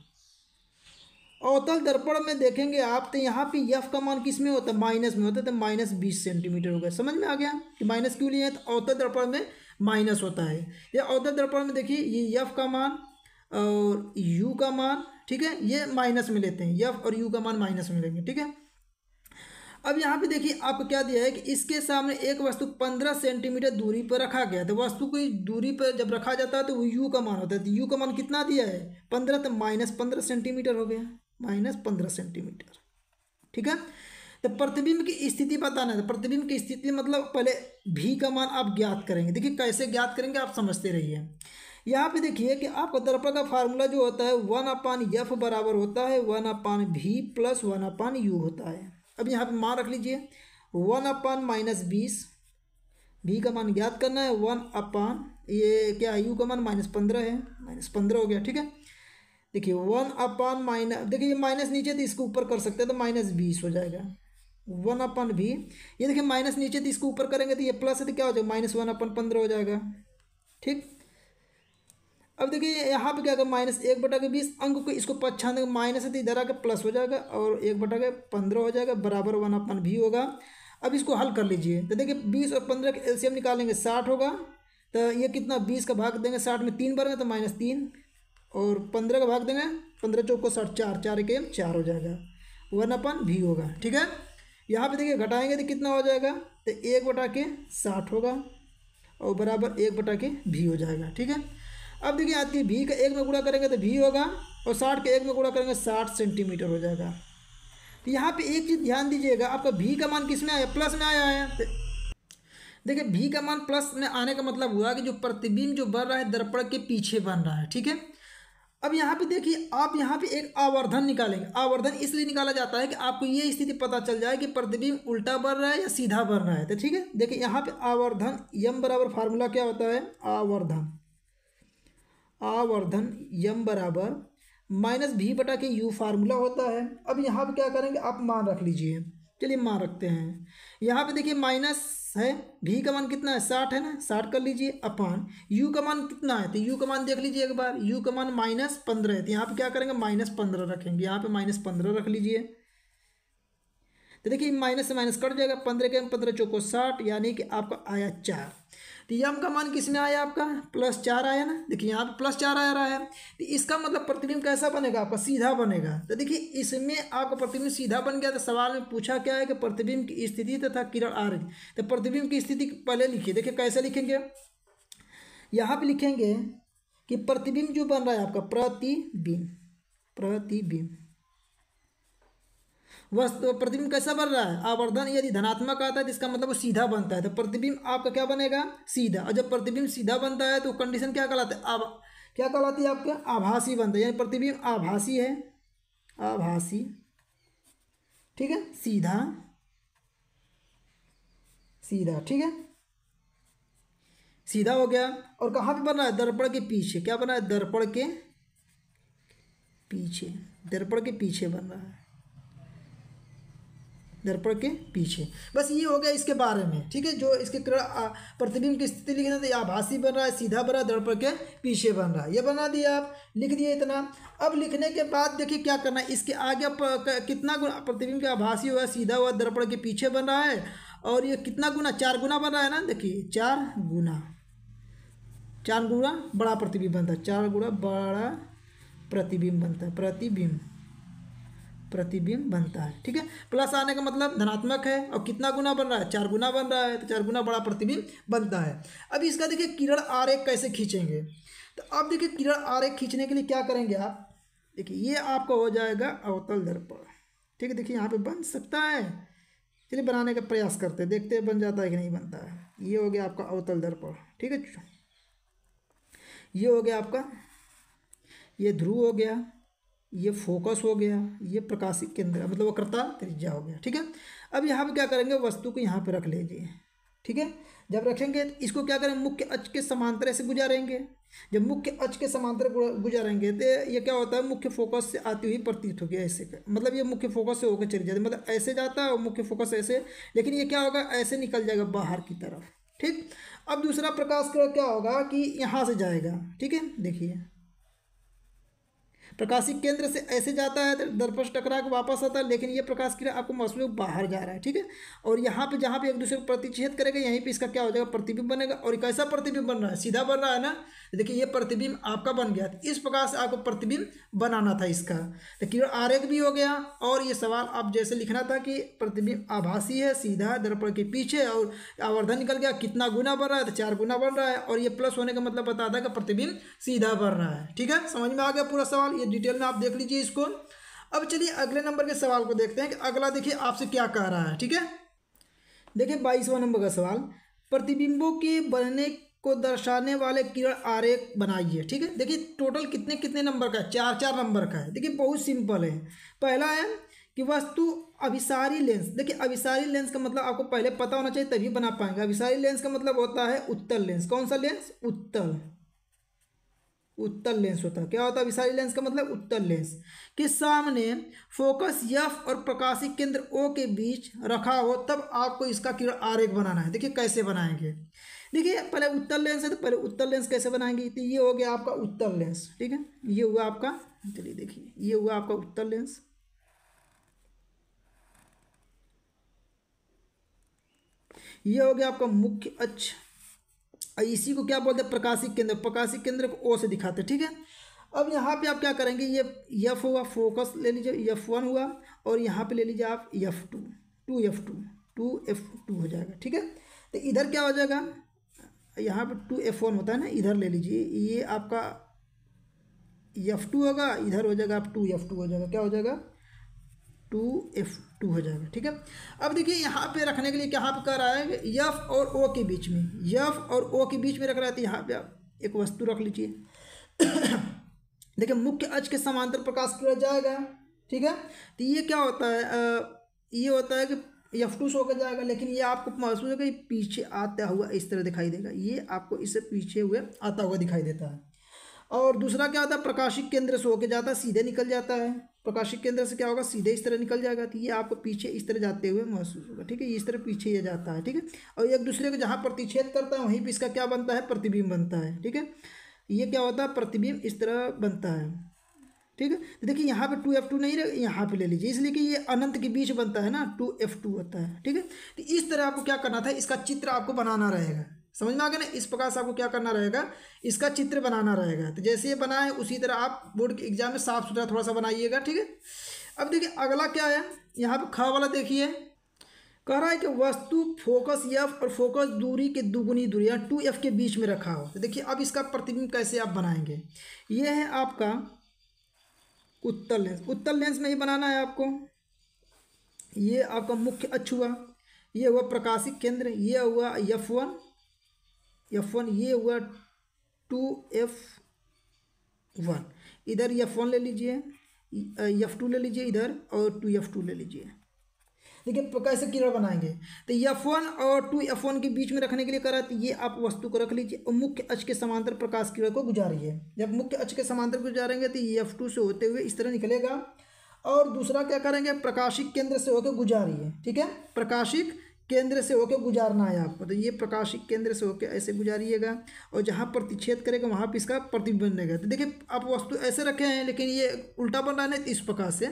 अवतल दर्पण में देखेंगे आप तो यहाँ पे यफ का मान किस में होता है माइनस में होता है तो माइनस बीस सेंटीमीटर हो गया समझ में आ गया कि माइनस क्यों लिए तो अवतल दर्पण में माइनस होता है या अवतल दर्पण में देखिए ये यफ का मान और यू का मान ठीक है ये माइनस में लेते हैं यफ और यू का मान माइनस में लेंगे ठीक है अब यहाँ पे देखिए आपको क्या दिया है कि इसके सामने एक वस्तु पंद्रह सेंटीमीटर दूरी पर रखा गया तो वस्तु की दूरी पर जब रखा जाता है तो वो यू का मान होता है तो यू का मान कितना दिया है पंद्रह तो माइनस पंद्रह सेंटीमीटर हो गया माइनस पंद्रह सेंटीमीटर ठीक है तो प्रतिबिंब की स्थिति बताना है तो प्रतिबिंब की स्थिति मतलब पहले भी का मान आप ज्ञात करेंगे देखिए कैसे ज्ञात करेंगे आप समझते रहिए यहाँ पे देखिए कि आपका दर्पण का फार्मूला जो होता है वन अपान यफ बराबर होता है वन अपान भी प्लस वन अपान यू होता है अब यहाँ पे मान रख लीजिए वन अपान माइनस बीस भी का मान ज्ञात करना है वन अपान ये क्या यू का मान माइनस पंद्रह है माइनस पंद्रह हो गया ठीक है देखिए वन अपान माइनस देखिए माइनस नीचे तो इसको ऊपर कर सकते हैं तो माइनस बीस हो जाएगा वन अपन भी ये देखिए माइनस नीचे तो इसको ऊपर करेंगे तो ये प्लस है तो क्या हो जाएगा माइनस वन अपन पंद्रह हो जाएगा ठीक अब देखिए यहाँ पे क्या होगा माइनस एक बटा के बीस अंक को इसको पच्छा देंगे माइनस है तो इधर आके प्लस हो जाएगा और एक बटा के पंद्रह हो जाएगा बराबर वन अपन भी होगा अब इसको हल कर लीजिए तो देखिए बीस और पंद्रह का एल्शियम निकालेंगे साठ होगा तो ये कितना बीस का भाग देंगे साठ में तीन बार तो माइनस तीन और पंद्रह का भाग देंगे पंद्रह चौक को साठ चार चार एक एम चार हो जाएगा वन अपन भी होगा ठीक है यहाँ पे देखिए घटाएंगे तो कितना हो जाएगा तो एक बटा के साठ होगा और बराबर एक बटा के भी हो जाएगा ठीक है अब देखिए आज के भी का एक में कूड़ा करेंगे तो भी होगा और साठ के एक में कूड़ा करेंगे साठ सेंटीमीटर हो जाएगा तो यहाँ पर एक चीज़ ध्यान दीजिएगा आपका भी का मान किस में आया प्लस में आया है तो देखिए भी का मान प्लस में आने का मतलब हुआ कि जो प्रतिबिंब जो बन रहा है दर्पण के पीछे बन रहा है ठीक है अब यहाँ पे देखिए आप यहाँ पे एक आवर्धन निकालेंगे आवर्धन इसलिए निकाला जाता है कि आपको ये स्थिति पता चल जाए कि प्रतिबिंब उल्टा बढ़ रहा है या सीधा बढ़ रहा है तो ठीक है देखिए यहाँ पे आवर्धन यम बराबर फार्मूला क्या होता है आवर्धन आवर्धन यम बराबर माइनस भी बटा के यू फार्मूला होता है अब यहाँ पर क्या करेंगे आप मान रख लीजिए चलिए मान रखते हैं यहाँ पर देखिए माइनस है भी का मान कितना है साठ है ना साठ कर लीजिए अपान यू का मान कितना है तो यू का मान देख लीजिए एक बार यू का मान माइनस पंद्रह है तो यहाँ पे क्या करेंगे माइनस पंद्रह रखेंगे यहाँ पे माइनस पंद्रह रख लीजिए तो देखिए माइनस से माइनस कट जाएगा पंद्रह के पंद्रह चौको साठ यानी कि आपका आया चार तो यम का मान किस में आया आपका प्लस चार आया ना देखिए यहाँ पे प्लस चार आ रहा है तो इसका मतलब प्रतिबिंब कैसा बनेगा आपका सीधा बनेगा तो देखिए इसमें आपका प्रतिबिंब सीधा बन गया तो सवाल में पूछा क्या है कि प्रतिबिंब की स्थिति तथा किरण आ रही तो प्रतिबिंब की स्थिति पहले लिखिए देखिए कैसे लिखेंगे यहाँ पर लिखेंगे कि प्रतिबिंब जो बन रहा है आपका प्रतिबिंब प्रतिबिंब वस्तु प्रतिबिंब कैसा बन रहा है आवर्धन यदि धनात्मक आता है तो इसका मतलब वो सीधा बनता है तो प्रतिबिंब आपका क्या बनेगा सीधा और जब प्रतिबिंब सीधा बनता है तो कंडीशन क्या कहलाता है आभ क्या कहलाती है आपके आभासी बनता है यानी प्रतिबिंब आभासी है आभासी ठीक है सीधा सीधा ठीक है सीधा हो गया और कहाँ पर बन रहा है दर्पण के पीछे क्या बना है दर्पण के पीछे दर्पण के पीछे बन रहा है दर्पण के पीछे बस ये हो गया इसके बारे में ठीक है जो इसके प्रतिबिंब की स्थिति लिखना था तो आभासी बन रहा है सीधा बन रहा है दर्पण के पीछे बन रहा है ये बना दिया आप लिख दिए इतना अब लिखने के बाद देखिए क्या करना है इसके आगे कितना गुना प्रतिबिंब का आभासी हुआ सीधा हुआ दर्पण के पीछे बन रहा है और ये कितना गुना चार गुना बन रहा है ना देखिए चार गुना चार गुना बड़ा प्रतिबिंब बनता है चार गुना बड़ा प्रतिबिंब बनता है प्रतिबिंब प्रतिबिंब बनता है ठीक है प्लस आने का मतलब धनात्मक है और कितना गुना बन रहा है चार गुना बन रहा है तो चार गुना बड़ा प्रतिबिंब बनता है अब इसका देखिए किरण आरेख कैसे खींचेंगे तो अब देखिए किरण आरेख खींचने के लिए क्या करेंगे आप देखिए ये आपका हो जाएगा अवतल दर्पण ठीक है देखिए यहाँ पे बन सकता है चलिए बनाने का प्रयास करते हैं देखते हैं बन जाता है कि नहीं बनता है ये हो गया आपका अवतल दर्पण ठीक है ये हो गया आपका ये ध्रुव हो गया ये फोकस हो गया ये प्रकाशिक केंद्र मतलब वक्रता त्रिज्या हो गया ठीक है अब यहाँ पर क्या करेंगे वस्तु को यहाँ पर रख लीजिए ठीक है जब रखेंगे तो इसको क्या करें मुख्य अच के समांतर से गुजारेंगे जब मुख्य अच के समांतर गुजारेंगे तो ये क्या होता है मुख्य फोकस से आती हुई प्रतीत होगी ऐसे मतलब ये मुख्य फोकस से होकर चली जाती मतलब ऐसे जाता है और मुख्य फोकस ऐसे लेकिन ये क्या होगा ऐसे निकल जाएगा बाहर की तरफ ठीक अब दूसरा प्रकाश क्या होगा कि यहाँ से जाएगा ठीक है देखिए प्रकाशिक केंद्र से ऐसे जाता है तो दर्पण टकरा के वापस आता है लेकिन ये प्रकाश किरण आपको मौसम बाहर जा रहा है ठीक है और यहाँ पे जहाँ पे एक दूसरे को प्रतिच्छेद करेगा यहीं पे इसका क्या हो जाएगा प्रतिबिंब बनेगा और कैसा प्रतिबिंब बन रहा है सीधा बन रहा है ना तो देखिए ये प्रतिबिंब आपका बन गया तो इस प्रकार से आपको प्रतिबिंब बनाना था इसका तो किरण आरेख भी हो गया और ये सवाल आप जैसे लिखना था कि प्रतिबिंब आभासी है सीधा है दर्पण के पीछे और आवर्धन निकल गया कितना गुना बन रहा है तो चार गुना बन रहा है और ये प्लस होने का मतलब बताता है कि प्रतिबिंब सीधा बन रहा है ठीक है समझ में आ गया पूरा सवाल ये डिटेल में आप देख लीजिए इसको अब चलिए अगले नंबर के सवाल को देखते हैं कि अगला देखिए आपसे क्या कह रहा है ठीक है देखिए बाईसवां नंबर का सवाल प्रतिबिंबों के बनने को दर्शाने वाले किरण आरेख बनाइए ठीक है देखिए टोटल कितने कितने नंबर का है चार चार नंबर का है देखिए बहुत सिंपल है पहला है कि वस्तु अभिसारी लेंस देखिए अभिसारी लेंस का मतलब आपको पहले पता होना चाहिए तभी बना पाएंगे अभिसारी लेंस का मतलब होता है उत्तल लेंस कौन सा लेंस उत्तल उत्तल लेंस होता है क्या होता है विशाली लेंस का मतलब उत्तल लेंस के सामने फोकस यफ और प्रकाशी केंद्र ओ के बीच रखा हो तब आपको इसका किरण आर एक बनाना है देखिए कैसे बनाएंगे देखिए पहले उत्तर लेंस है तो पहले उत्तर लेंस कैसे बनाएंगे तो ये हो गया आपका उत्तर लेंस ठीक है ये हुआ आपका चलिए देखिए ये हुआ आपका उत्तर लेंस ये हो गया आपका मुख्य अच्छा इसी को क्या बोलते हैं प्रकाशिक केंद्र प्रकाशिक केंद्र को ओ से दिखाते ठीक है अब यहाँ पे आप क्या करेंगे ये यफ होगा फोकस ले लीजिए यफ वन हुआ और यहाँ पे ले लीजिए आप F two two F two two F two हो जाएगा ठीक है तो इधर क्या हो जाएगा यहाँ पर टू एफ वन होता है ना इधर ले लीजिए ये आपका यफ़ टू होगा इधर हो जाएगा आप टू एफ टू हो जाएगा क्या हो जाएगा टू एफ टू हो जाएगा ठीक है अब देखिए यहाँ पे रखने के लिए क्या आप कर रहा है यफ और ओ के बीच में यफ और ओ के बीच में रख रहा है तो यहाँ पे आप एक वस्तु रख लीजिए देखिए मुख्य अच के समांतर प्रकाश किया जाएगा ठीक है तो ये क्या होता है आ, ये होता है कि यफ टू सो कर जाएगा लेकिन ये आपको महसूस होगा कि पीछे आता हुआ इस तरह दिखाई देगा ये आपको इससे पीछे हुए आता हुआ दिखाई देता है और दूसरा क्या होता है प्रकाशिक केंद्र से होके जाता है सीधे निकल जाता है प्रकाशिक केंद्र से क्या होगा सीधे इस तरह निकल जाएगा तो ये आपको पीछे इस तरह जाते हुए महसूस होगा ठीक है इस तरह पीछे ये जाता है ठीक है और एक दूसरे को जहाँ प्रतिच्छेद करता है वहीं पर इसका क्या बनता है प्रतिबिंब बनता है ठीक है ये क्या होता है प्रतिबिंब इस तरह बनता है ठीक है तो देखिए यहाँ पे टू एफ टू नहीं रहे यहाँ पे ले लीजिए इसलिए कि ये अनंत के बीच बनता है ना टू एफ टू होता है ठीक है तो इस तरह आपको क्या करना था इसका चित्र आपको बनाना रहेगा समझ में आ गया ना इस प्रकार से आपको क्या करना रहेगा इसका चित्र बनाना रहेगा तो जैसे ये बनाए उसी तरह आप बोर्ड के एग्जाम में साफ सुथरा थोड़ा सा बनाइएगा ठीक है अब देखिए अगला क्या है यहाँ पर खा वाला देखिए कह रहा है कि वस्तु फोकस एफ और फोकस दूरी के दुगुनी दूरी यानी टू एफ के बीच में रखा हो तो देखिए अब इसका प्रतिबिंब कैसे आप बनाएंगे ये है आपका उत्तर लेंस उत्तर लेंस में ही बनाना है आपको ये आपका मुख्य अक्ष हुआ ये हुआ प्रकाशिक केंद्र ये हुआ एफ वन एफ वन ये हुआ टू एफ वन इधर एफ वन ले लीजिए एफ टू ले लीजिए इधर और टू एफ टू ले लीजिए देखिए कैसे किरण बनाएंगे तो एफ वन और टू एफ वन के बीच में रखने के लिए करा तो ये आप वस्तु को रख लीजिए और मुख्य अच के समांतर प्रकाश किरण को गुजारिए जब मुख्य अच के समांतर गुजारेंगे तो ये एफ टू से होते हुए इस तरह निकलेगा और दूसरा क्या करेंगे प्रकाशिक केंद्र से होकर गुजारिए ठीक है प्रकाशिक केंद्र से होके गुजारना है आपको तो ये प्रकाशिक केंद्र से होकर ऐसे गुजारिएगा और जहाँ प्रतिच्छेद करेगा वहाँ पर इसका प्रतिबिंब बनेगा तो देखिए आप वस्तु ऐसे रखे हैं लेकिन ये उल्टा बन रहा है तो इस प्रकार से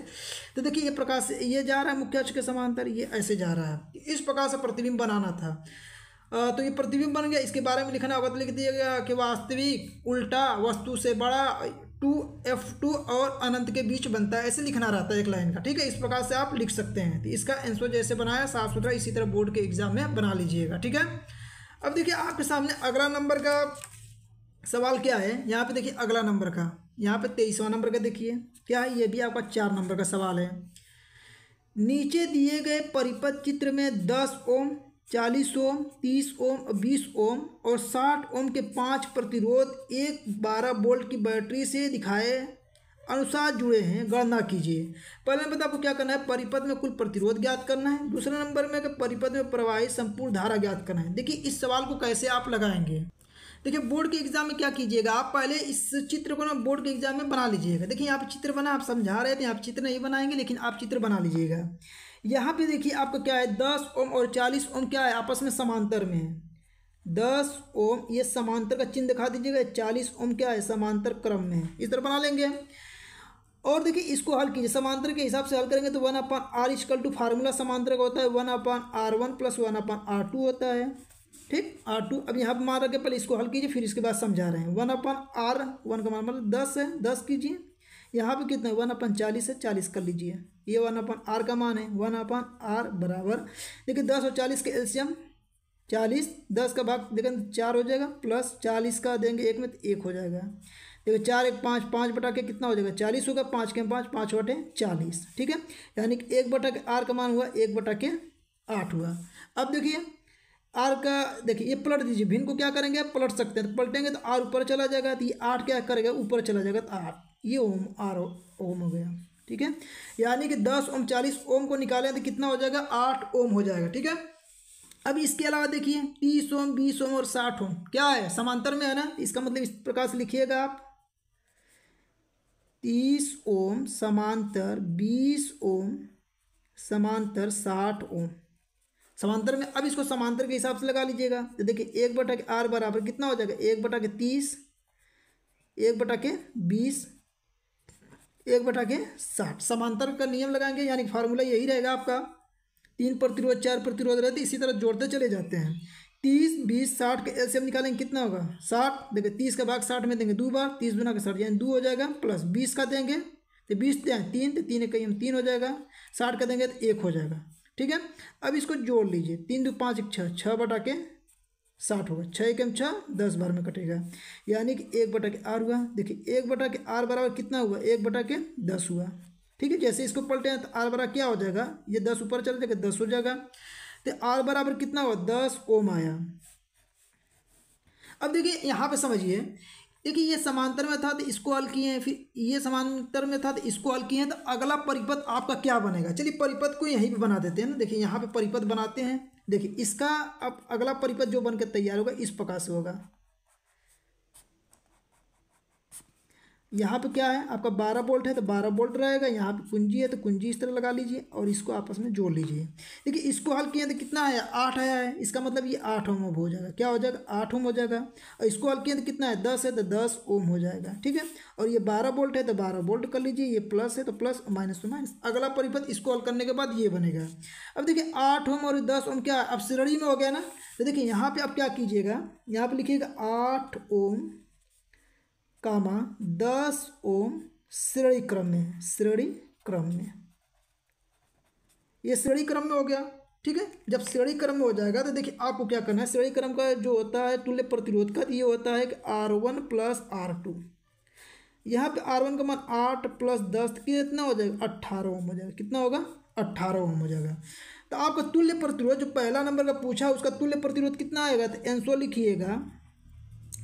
तो देखिए ये प्रकाश ये जा रहा है मुख्य अक्ष के समांतर ये ऐसे जा रहा है इस प्रकार से प्रतिबिंब बनाना था तो ये प्रतिबिंब बन गया इसके बारे में लिखना होगा तो लिख दिया गया कि वास्तविक उल्टा वस्तु से बड़ा टू एफ टू और अनंत के बीच बनता है ऐसे लिखना रहता है एक लाइन का ठीक है इस प्रकार से आप लिख सकते हैं तो इसका आंसर जैसे बनाया साफ सुथरा इसी तरह बोर्ड के एग्जाम में बना लीजिएगा ठीक है अब देखिए आपके सामने अगला नंबर का सवाल क्या है यहाँ पे देखिए अगला नंबर का यहाँ पे तेईसवा नंबर का देखिए क्या है ये भी आपका चार नंबर का सवाल है नीचे दिए गए परिपथ चित्र में दस ओम चालीस ओम तीस ओम बीस ओम और साठ ओम के पांच प्रतिरोध एक बारह बोल्ट की बैटरी से दिखाए अनुसार जुड़े हैं गणना कीजिए पहले नंबर आपको क्या करना है परिपथ में कुल प्रतिरोध ज्ञात करना है दूसरे नंबर में कि परिपथ में प्रवाहित संपूर्ण धारा ज्ञात करना है देखिए इस सवाल को कैसे आप लगाएंगे देखिए बोर्ड के एग्जाम में क्या कीजिएगा आप पहले इस चित्र को ना बोर्ड के एग्जाम में बना लीजिएगा देखिए यहाँ पर चित्र बना आप समझा रहे थे आप चित्र नहीं बनाएंगे लेकिन आप चित्र बना लीजिएगा यहाँ पे देखिए आपका क्या है दस ओम और चालीस ओम क्या है आपस में समांतर में है दस ओम ये समांतर का चिन्ह दिखा दीजिएगा चालीस ओम क्या है समांतर क्रम में है इस तरह बना लेंगे और देखिए इसको हल कीजिए समांतर के हिसाब से हल करेंगे तो one upon R equal to formula समांतर का होता है one upon R one plus one upon R two होता है ठीक आर टू अब यहाँ पर मान रखे पहले इसको हल कीजिए फिर इसके बाद समझा रहे हैं वन अपन आर वन का मान मतलब दस है दस कीजिए यहाँ पे कितना है वन अपन चालीस है चालीस कर लीजिए ये वन अपन आर का मान है वन अपन आर बराबर देखिए दस और चालीस के एल्शियम चालीस दस का भाग देखें चार हो जाएगा प्लस चालीस का देंगे एक में तो एक हो जाएगा देखो चार एक पाँच पाँच बटा के कितना हो जाएगा चालीस होगा पाँच के पाँच पाँच बटे चालीस ठीक है यानी कि एक बटा के आर का मान हुआ एक बटा के आठ हुआ अब देखिए आर का देखिए ये पलट दीजिए भिन्न को क्या करेंगे पलट सकते हैं तो पलटेंगे तो आर ऊपर चला जाएगा तो ये आठ क्या करेगा ऊपर चला जाएगा तो आठ ये ओम आर ओम हो गया ठीक है यानी कि दस ओम चालीस ओम को निकालें तो कितना हो जाएगा आठ ओम हो जाएगा ठीक है अब इसके अलावा देखिए तीस ओम बीस ओम और साठ ओम क्या है समांतर में है ना इसका मतलब इस प्रकार से लिखिएगा आप तीस ओम समांतर बीस ओम समांतर साठ ओम समांतर में अब इसको समांतर के हिसाब से लगा लीजिएगा तो देखिए एक बटा के आर बराबर कितना हो जाएगा एक बटा के तीस एक बटा के बीस एक बटा के साठ समांतर का नियम लगाएंगे यानी फार्मूला यही रहेगा आपका तीन प्रतिरोध चार प्रतिरोध रहते इसी तरह जोड़ते चले जाते हैं तीस बीस साठ का एलसीएम निकालेंगे कितना होगा साठ देखिए तीस का भाग साठ में देंगे दो बार तीस गुना का साठ यानी दो हो जाएगा प्लस बीस का देंगे तो बीस तो तीन तो तीन कहीं तीन हो जाएगा साठ का देंगे तो एक हो जाएगा ठीक है अब इसको जोड़ लीजिए तीन दो पाँच एक छः छः बटा के साठ होगा छः के छः दस बार में कटेगा यानी कि एक बटा के आर हुआ देखिए एक बटा के आर बराबर कितना हुआ एक बटा के दस हुआ ठीक है जैसे इसको पलटे हैं तो आर बराबर क्या हो जाएगा ये दस ऊपर चला जाएगा दस हो जाएगा तो आर बराबर कितना हुआ दस ओम आया अब देखिए यहाँ पे समझिए देखिए ये समांतर में था तो इसको हल किए हैं फिर ये समांतर में था तो इसको हल किए हैं तो अगला परिपथ आपका क्या बनेगा चलिए परिपथ को यहीं पे बना देते हैं ना देखिए यहाँ पे परिपथ बनाते हैं देखिए इसका अब अगला परिपथ जो बनकर तैयार होगा इस प्रकार से होगा यहाँ पे क्या है आपका बारह बोल्ट है तो बारह बोल्ट रहेगा यहाँ पे कुंजी है तो कुंजी इस तरह लगा लीजिए और इसको आपस में जोड़ लीजिए देखिए इसको हल किए तो कितना आया आठ आया है इसका मतलब ये आठ ओम हो जाएगा क्या हो जाएगा आठ ओम हो जाएगा और इसको हल किए तो कितना है दस है तो दस ओम हो जाएगा ठीक है और ये बारह बोल्ट है तो बारह बोल्ट कर लीजिए ये प्लस है तो प्लस माइनस तो माइनस अगला परिपथ इसको हल करने के बाद ये बनेगा अब देखिए आठ ओम और दस ओम क्या अब श्रेणी में हो गया ना तो देखिए यहाँ पर आप क्या कीजिएगा यहाँ पर लिखिएगा आठ ओम कामा दस ओम श्रेणी क्रम में श्रेणी क्रम में ये श्रेणी क्रम में हो गया ठीक है जब श्रेणी क्रम में हो जाएगा तो देखिए आपको क्या करना है श्रेणी क्रम का जो होता है तुल्य प्रतिरोध का ये होता है कि R one plus R two यहाँ पे आर वन का मान आठ प्लस दस तो कितना हो जाएगा अट्ठारह ओम हो जाएगा कितना होगा अट्ठारह ओम हो जाएगा तो आपका तुल्य प्रतिरोध जो पहला नंबर का पूछा उसका तुल्य प्रतिरोध कितना आएगा तो एंसोर लिखिएगा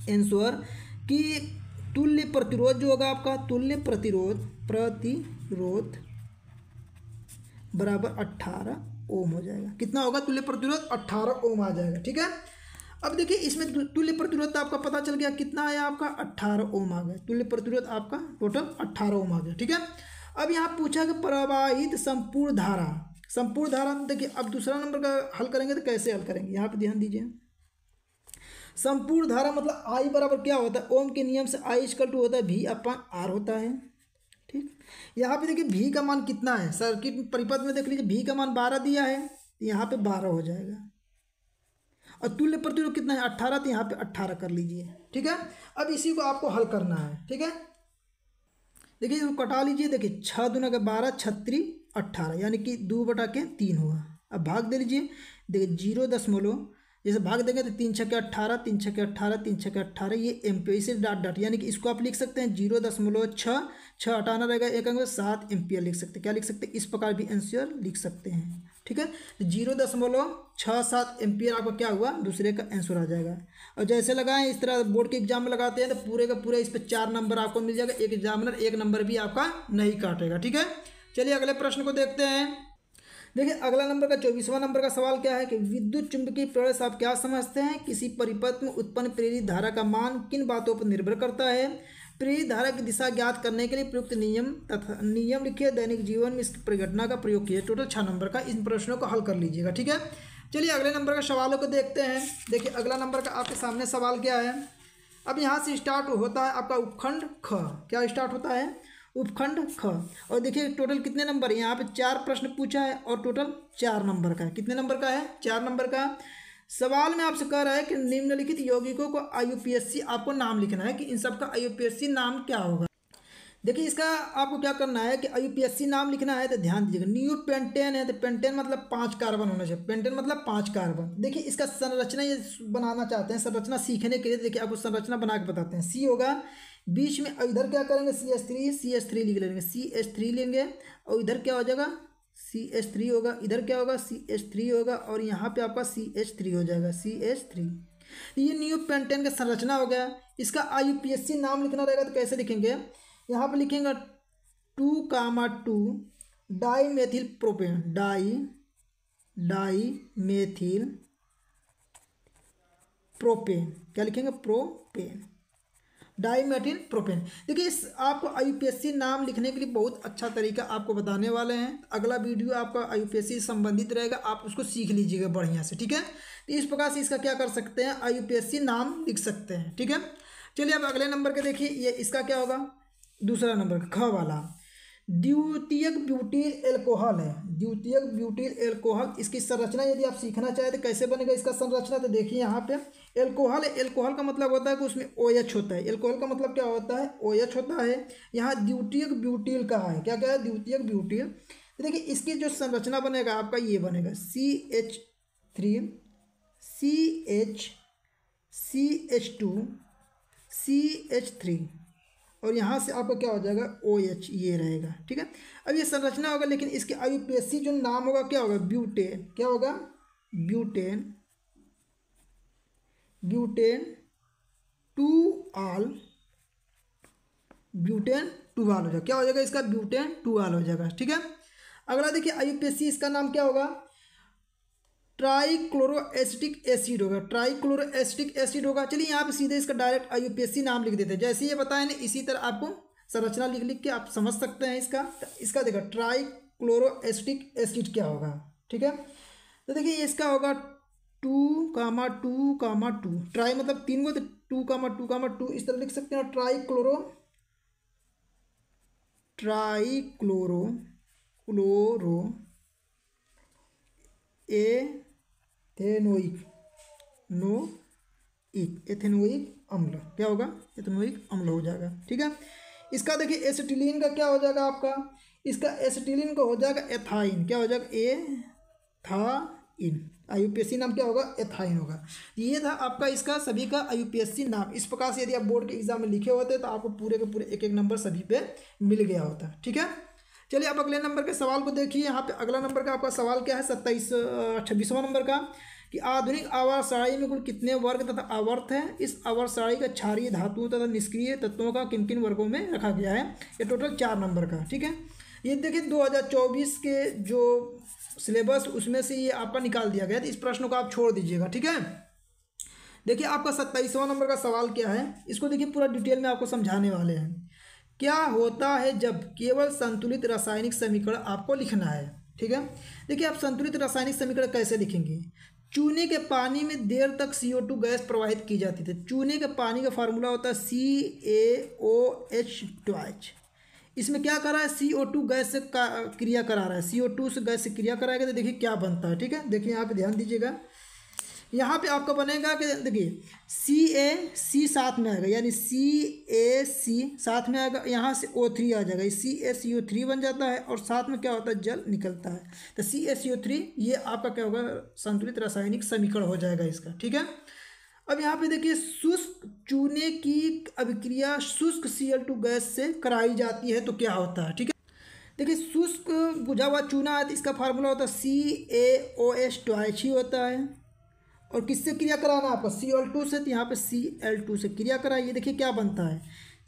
एंसोर कि तुल्य प्रतिरोध जो होगा आपका तुल्य प्रतिरोध प्रतिरोध बराबर अट्ठारह ओम हो जाएगा कितना होगा तुल्य प्रतिरोध अट्ठारह ओम आ जाएगा ठीक है अब देखिए इसमें तुल्य प्रतिरोध तो आपका पता चल गया कितना आया आपका अट्ठारह ओम आ गया तुल्य प्रतिरोध आपका टोटल अट्ठारह ओम आ गया ठीक है अब यहाँ पूछा कि प्रवाहित संपूर्ण धारा संपूर्ण धारा देखिए अब दूसरा नंबर का हल करेंगे तो कैसे हल करेंगे यहाँ पर ध्यान दीजिए संपूर्ण धारा मतलब आई बराबर क्या होता है ओम के नियम से आई इजकल टू होता है भी अपन आर होता है ठीक यहाँ पे देखिए भी का मान कितना है सर्किट परिपथ में देख लीजिए भी का मान बारह दिया है तो यहाँ पे बारह हो जाएगा और तुल्य प्रतिरोध कितना है अट्ठारह तो यहाँ पे अट्ठारह कर लीजिए ठीक है अब इसी को आपको हल करना है ठीक है देखिए इसको कटा लीजिए देखिए छः दुना का बारह छत्री अट्ठारह यानी कि दो बटा के तीन हुआ अब भाग दे लीजिए देखिए जीरो दशमलव जैसे भाग देंगे तो तीन छके अट्ठारह तीन छके अट्ठारह तीन छके अट्ठारह ये एम्पियर इसे डॉट डॉट यानी कि इसको आप लिख सकते हैं जीरो दशमलव छः छः अठाना रहेगा एक अंक सात एम्पियर लिख सकते हैं क्या लिख सकते हैं इस प्रकार भी एंसियर लिख सकते हैं ठीक है तो जीरो दशमलव छः सात एम्पियर आपका क्या हुआ दूसरे का आंसर आ जाएगा और जैसे लगाएं इस तरह बोर्ड के एग्जाम में लगाते हैं तो पूरे का पूरे इस पर चार नंबर आपको मिल जाएगा एक एग्जामिनर एक नंबर भी आपका नहीं काटेगा ठीक है चलिए अगले प्रश्न को देखते हैं देखिए अगला नंबर का चौबीसवां नंबर का सवाल क्या है कि विद्युत चुंबकीय प्रवेश आप क्या समझते हैं किसी परिपथ में उत्पन्न प्रेरित धारा का मान किन बातों पर निर्भर करता है प्रेरित धारा की दिशा ज्ञात करने के लिए प्रयुक्त नियम तथा नियम लिखिए दैनिक जीवन में इस परिघटना का प्रयोग किया टोटल छः नंबर का इन प्रश्नों को हल कर लीजिएगा ठीक है चलिए अगले नंबर का सवालों को देखते हैं देखिए अगला नंबर का आपके सामने सवाल क्या है अब यहाँ से स्टार्ट होता है आपका उपखंड ख क्या स्टार्ट होता है उपखंड ख और देखिए टोटल कितने नंबर है यहाँ पे चार प्रश्न पूछा है और टोटल चार नंबर का है कितने नंबर का है चार नंबर का सवाल में आपसे कह रहा है कि निम्नलिखित यौगिकों को आईयूपीएससी आपको नाम लिखना है कि इन सब का नाम क्या होगा देखिए इसका आपको क्या करना है कि आईयूपीएससी नाम लिखना है तो ध्यान दीजिएगा न्यू पेंटेन है तो पेंटेन मतलब पांच कार्बन होना चाहिए पेंटेन मतलब पांच कार्बन देखिए इसका संरचना ये बनाना चाहते हैं संरचना सीखने के लिए देखिए आपको संरचना बना के बताते हैं सी होगा बीच में इधर क्या करेंगे C S three C S three लिख लेंगे सी एस थ्री लेंगे और इधर क्या हो जाएगा सी एस थ्री होगा इधर क्या होगा सी एस थ्री होगा और यहाँ पे आपका सी एच थ्री हो जाएगा सी एच थ्री ये न्यू पेंटेन का संरचना हो गया इसका I U P A C नाम लिखना रहेगा तो कैसे लिखेंगे यहाँ पर लिखेंगे two comma two dimethyl propane di dimethyl propane क्या लिखेंगे प्रोपेन डाईमेटिन प्रोपेन देखिए इस आपको आई नाम लिखने के लिए बहुत अच्छा तरीका आपको बताने वाले हैं अगला वीडियो आपका सी संबंधित रहेगा आप उसको सीख लीजिएगा बढ़िया से ठीक है तो इस प्रकार से इसका क्या कर सकते हैं आई नाम लिख सकते हैं ठीक है चलिए अब अगले नंबर के देखिए ये इसका क्या होगा दूसरा नंबर का ख वाला द्वितीयक ब्यूटील एल्कोहल है द्वितीयक ब्यूटील एल्कोहल इसकी संरचना यदि आप सीखना चाहें तो कैसे बनेगा इसका संरचना तो देखिए यहाँ पे एल्कोहल एल्कोहल का मतलब होता है कि उसमें ओ एच होता है एल्कोहल का मतलब क्या होता है ओ एच होता है यहाँ द्वितीयक ब्यूटील का है क्या क्या है द्वितीयक ब्यूटील तो देखिए इसकी जो संरचना बनेगा आपका ये बनेगा C H three C H C H two C H three और यहाँ से आपका क्या हो जाएगा ओ एच ये रहेगा ठीक है अब ये संरचना होगा लेकिन इसके आयुपीएससी जो नाम होगा क्या होगा ब्यूटेन क्या होगा butane butane two ol butane two ol हो जाएगा क्या हो जाएगा इसका ब्यूटेन टू आल हो जाएगा ठीक है अगला देखिए आयुपीएससी इसका नाम क्या होगा ट्राईक्लोरोएसिटिक एसिड होगा ट्राईक्लोरोएसिटिक एसिड होगा चलिए यहाँ पे सीधे इसका डायरेक्ट आईयूपीएससी नाम लिख देते हैं जैसे ये बताया ना इसी तरह आपको संरचना लिख लिख के आप समझ सकते हैं इसका तो इसका देखो ट्राईक्लोरोएसिटिक एसिड क्या होगा ठीक है तो देखिए इसका होगा two comma two comma two tri मतलब तीन को तो two comma two comma two इस तरह लिख सकते हैं trichloro trichloro chloro ए एथेनोइक नो एक एथेनोइक अम्ल क्या होगा एथेनोइक अम्ल हो जाएगा ठीक है इसका देखिए एसिटिलीन का क्या हो जाएगा आपका इसका एसिटिलीन का हो जाएगा एथाइन क्या हो जाएगा ए था इन सी नाम क्या होगा एथाइन होगा ये था आपका इसका सभी का सी नाम इस प्रकार से यदि आप बोर्ड के एग्जाम में लिखे होते तो आपको पूरे के पूरे एक एक नंबर सभी पे मिल गया होता ठीक है चलिए अब अगले नंबर के सवाल को देखिए यहाँ पे अगला नंबर का आपका सवाल क्या है सत्ताईस छब्बीसवां नंबर का कि आधुनिक आवारसाड़ी में कुल कितने वर्ग तथा आवर्त हैं इस आवारसाड़ी का क्षारीय धातु तथा निष्क्रिय तत्वों का किन किन वर्गों में रखा गया है ये टोटल चार नंबर का ठीक है ये देखिए 2024 के जो सिलेबस उसमें से ये आपका निकाल दिया गया तो इस प्रश्न को आप छोड़ दीजिएगा ठीक है देखिए आपका सत्ताईसवां नंबर का सवाल क्या है इसको देखिए पूरा डिटेल में आपको समझाने वाले हैं क्या होता है जब केवल संतुलित रासायनिक समीकरण आपको लिखना है ठीक है देखिए आप संतुलित रासायनिक समीकरण कैसे लिखेंगे चूने के पानी में देर तक सी ओ टू गैस प्रवाहित की जाती थी चूने के पानी का फार्मूला होता है सी ए ओ एच ट्वाइच इसमें क्या कर रहा है सी ओ टू गैस से क्रिया करा रहा है सी ओ टू से गैस से क्रिया कराएगा तो देखिए क्या बनता है ठीक है देखिए यहाँ पे ध्यान दीजिएगा यहाँ पे आपका बनेगा कि देखिए सी ए सी साथ में आएगा यानी सी ए सी साथ में आएगा यहाँ से ओ थ्री आ जाएगा सी एस यू थ्री बन जाता है और साथ में क्या होता है जल निकलता है तो सी एस यू थ्री ये आपका क्या होगा संतुलित रासायनिक समीकरण हो जाएगा इसका ठीक है अब यहाँ पे देखिए शुष्क चूने की अभिक्रिया शुष्क सी एल टू गैस से कराई जाती है तो क्या होता है ठीक है देखिए शुष्क बुझा हुआ चूना है इसका फार्मूला होता है C A O S two H ही होता है और किससे क्रिया कराना आपका सी एल टू से तो यहाँ पे सी एल टू से क्रिया कराइए देखिए क्या बनता है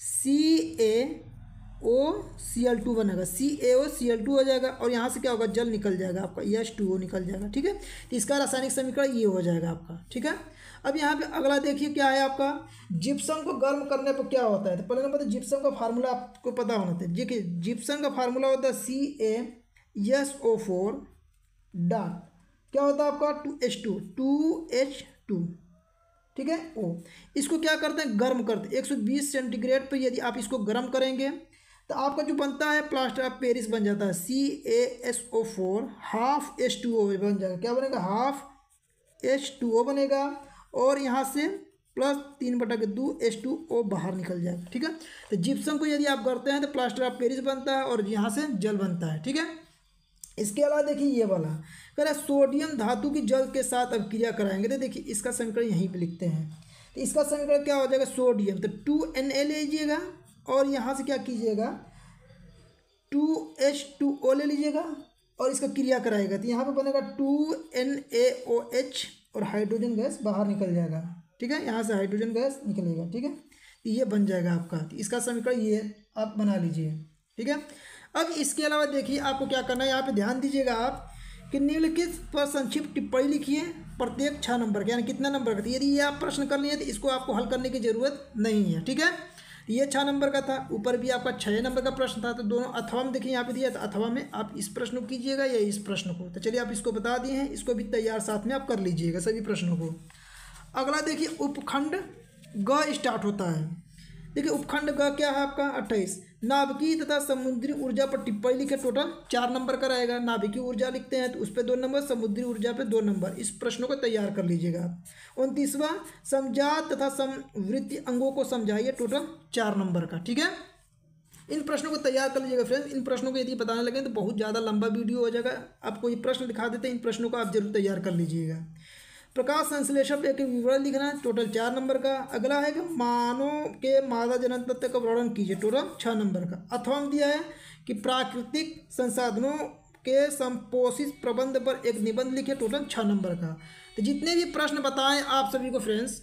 C A O C L two बनेगा सी A O C L two हो जाएगा और यहाँ से क्या होगा जल निकल जाएगा आपका एच टू ओ निकल जाएगा ठीक है तो इसका रासायनिक समीकरण ये हो जाएगा आपका ठीक है अब यहाँ पे अगला देखिए क्या है आपका जिप्सम को गर्म करने पर क्या होता है तो पहले नंबर जिप्सम का फार्मूला आपको पता होना चाहिए देखिए जिप्सम का फार्मूला होता है C A S O four dot क्या होता है आपका two H two two H two ठीक है ओ इसको क्या करते हैं गर्म करते एक सौ बीस सेंटीग्रेड पर यदि आप इसको गर्म करेंगे तो आपका जो बनता है प्लास्टर ऑफ पेरिस बन जाता है C A S O four half H two O बन जाएगा क्या बनेगा हाफ एच टू ओ बनेगा और यहाँ से प्लस तीन बटा के दो एच टू ओ बाहर निकल जाएगा ठीक है तो जिप्सम को यदि आप करते हैं तो प्लास्टर ऑफ पेरिस बनता है और यहाँ से जल बनता है ठीक है इसके अलावा देखिए ये वाला कह रहा है सोडियम धातु की जल के साथ अब क्रिया कराएंगे तो देखिए इसका संकरण यहीं पे लिखते हैं तो इसका संकरण क्या हो जाएगा सोडियम तो टू एन ए लीजिएगा और यहाँ से क्या कीजिएगा टू एच टू ओ ले लीजिएगा और इसका क्रिया कराएगा तो यहाँ पर बनेगा two N A O H और हाइड्रोजन गैस बाहर निकल जाएगा ठीक है यहाँ से हाइड्रोजन गैस निकलेगा ठीक है तो ये बन जाएगा आपका तो इसका समीकरण ये आप बना लीजिए ठीक है अब इसके अलावा देखिए आपको क्या करना है यहाँ पे ध्यान दीजिएगा आप कि निम्नलिखित पर संक्षिप्त टिप्पणी लिखिए प्रत्येक छः नंबर का यानी कितना नंबर का यदि ये आप प्रश्न कर लिए तो इसको आपको हल करने की ज़रूरत नहीं है ठीक है तो ये छः नंबर का था ऊपर भी आपका छः नंबर का प्रश्न था तो दोनों अथवा में देखिए यहाँ पे दिया तो अथवा में आप इस प्रश्न को कीजिएगा या इस प्रश्न को तो चलिए आप इसको बता दिए हैं इसको भी तैयार साथ में आप कर लीजिएगा सभी प्रश्नों को अगला देखिए उपखंड ग स्टार्ट होता है देखिए उपखंड का क्या है आपका अट्ठाईस नाभिकीय तथा समुद्री ऊर्जा पर टिप्पणी लिखे टोटल चार नंबर का रहेगा नाभिकीय ऊर्जा लिखते हैं तो उस पर दो नंबर समुद्री ऊर्जा पे दो नंबर इस प्रश्नों को तैयार कर लीजिएगा उनतीसवा समझात तथा समवृत्ति अंगों को समझाइए टोटल चार नंबर का ठीक है इन प्रश्नों को तैयार कर लीजिएगा फ्रेंड्स इन प्रश्नों को यदि बताने लगे तो बहुत ज़्यादा लंबा वीडियो हो जाएगा आपको ये प्रश्न दिखा देते हैं इन प्रश्नों को आप जरूर तैयार कर लीजिएगा प्रकाश संश्लेषण एक विवरण लिखना है टोटल चार नंबर का अगला है कि मानव के मादा जनन तत्व का वर्णन कीजिए टोटल छः नंबर का अथवा दिया है कि प्राकृतिक संसाधनों के संपोषित प्रबंध पर एक निबंध लिखे टोटल छः नंबर का तो जितने भी प्रश्न बताएं आप सभी को फ्रेंड्स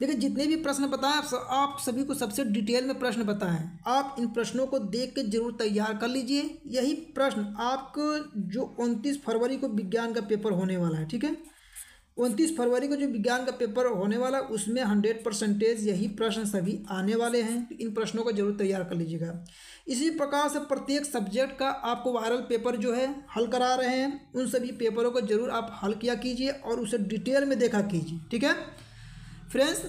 देखिए जितने भी प्रश्न बताएं आप, आप सभी को सबसे डिटेल में प्रश्न बताएं आप इन प्रश्नों को देख के जरूर तैयार कर लीजिए यही प्रश्न आपको जो उनतीस फरवरी को विज्ञान का पेपर होने वाला है ठीक है उनतीस फरवरी को जो विज्ञान का पेपर होने वाला उसमें हंड्रेड परसेंटेज यही प्रश्न सभी आने वाले हैं तो इन प्रश्नों को जरूर तैयार कर लीजिएगा इसी प्रकार से प्रत्येक सब्जेक्ट का आपको वायरल पेपर जो है हल करा रहे हैं उन सभी पेपरों को जरूर आप हल किया कीजिए और उसे डिटेल में देखा कीजिए ठीक है फ्रेंड्स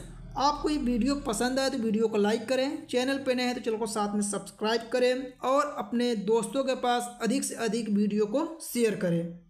आपको ये वीडियो पसंद आए तो वीडियो को लाइक करें चैनल पर नए हैं तो चैनल को साथ में सब्सक्राइब करें और अपने दोस्तों के पास अधिक से अधिक वीडियो को शेयर करें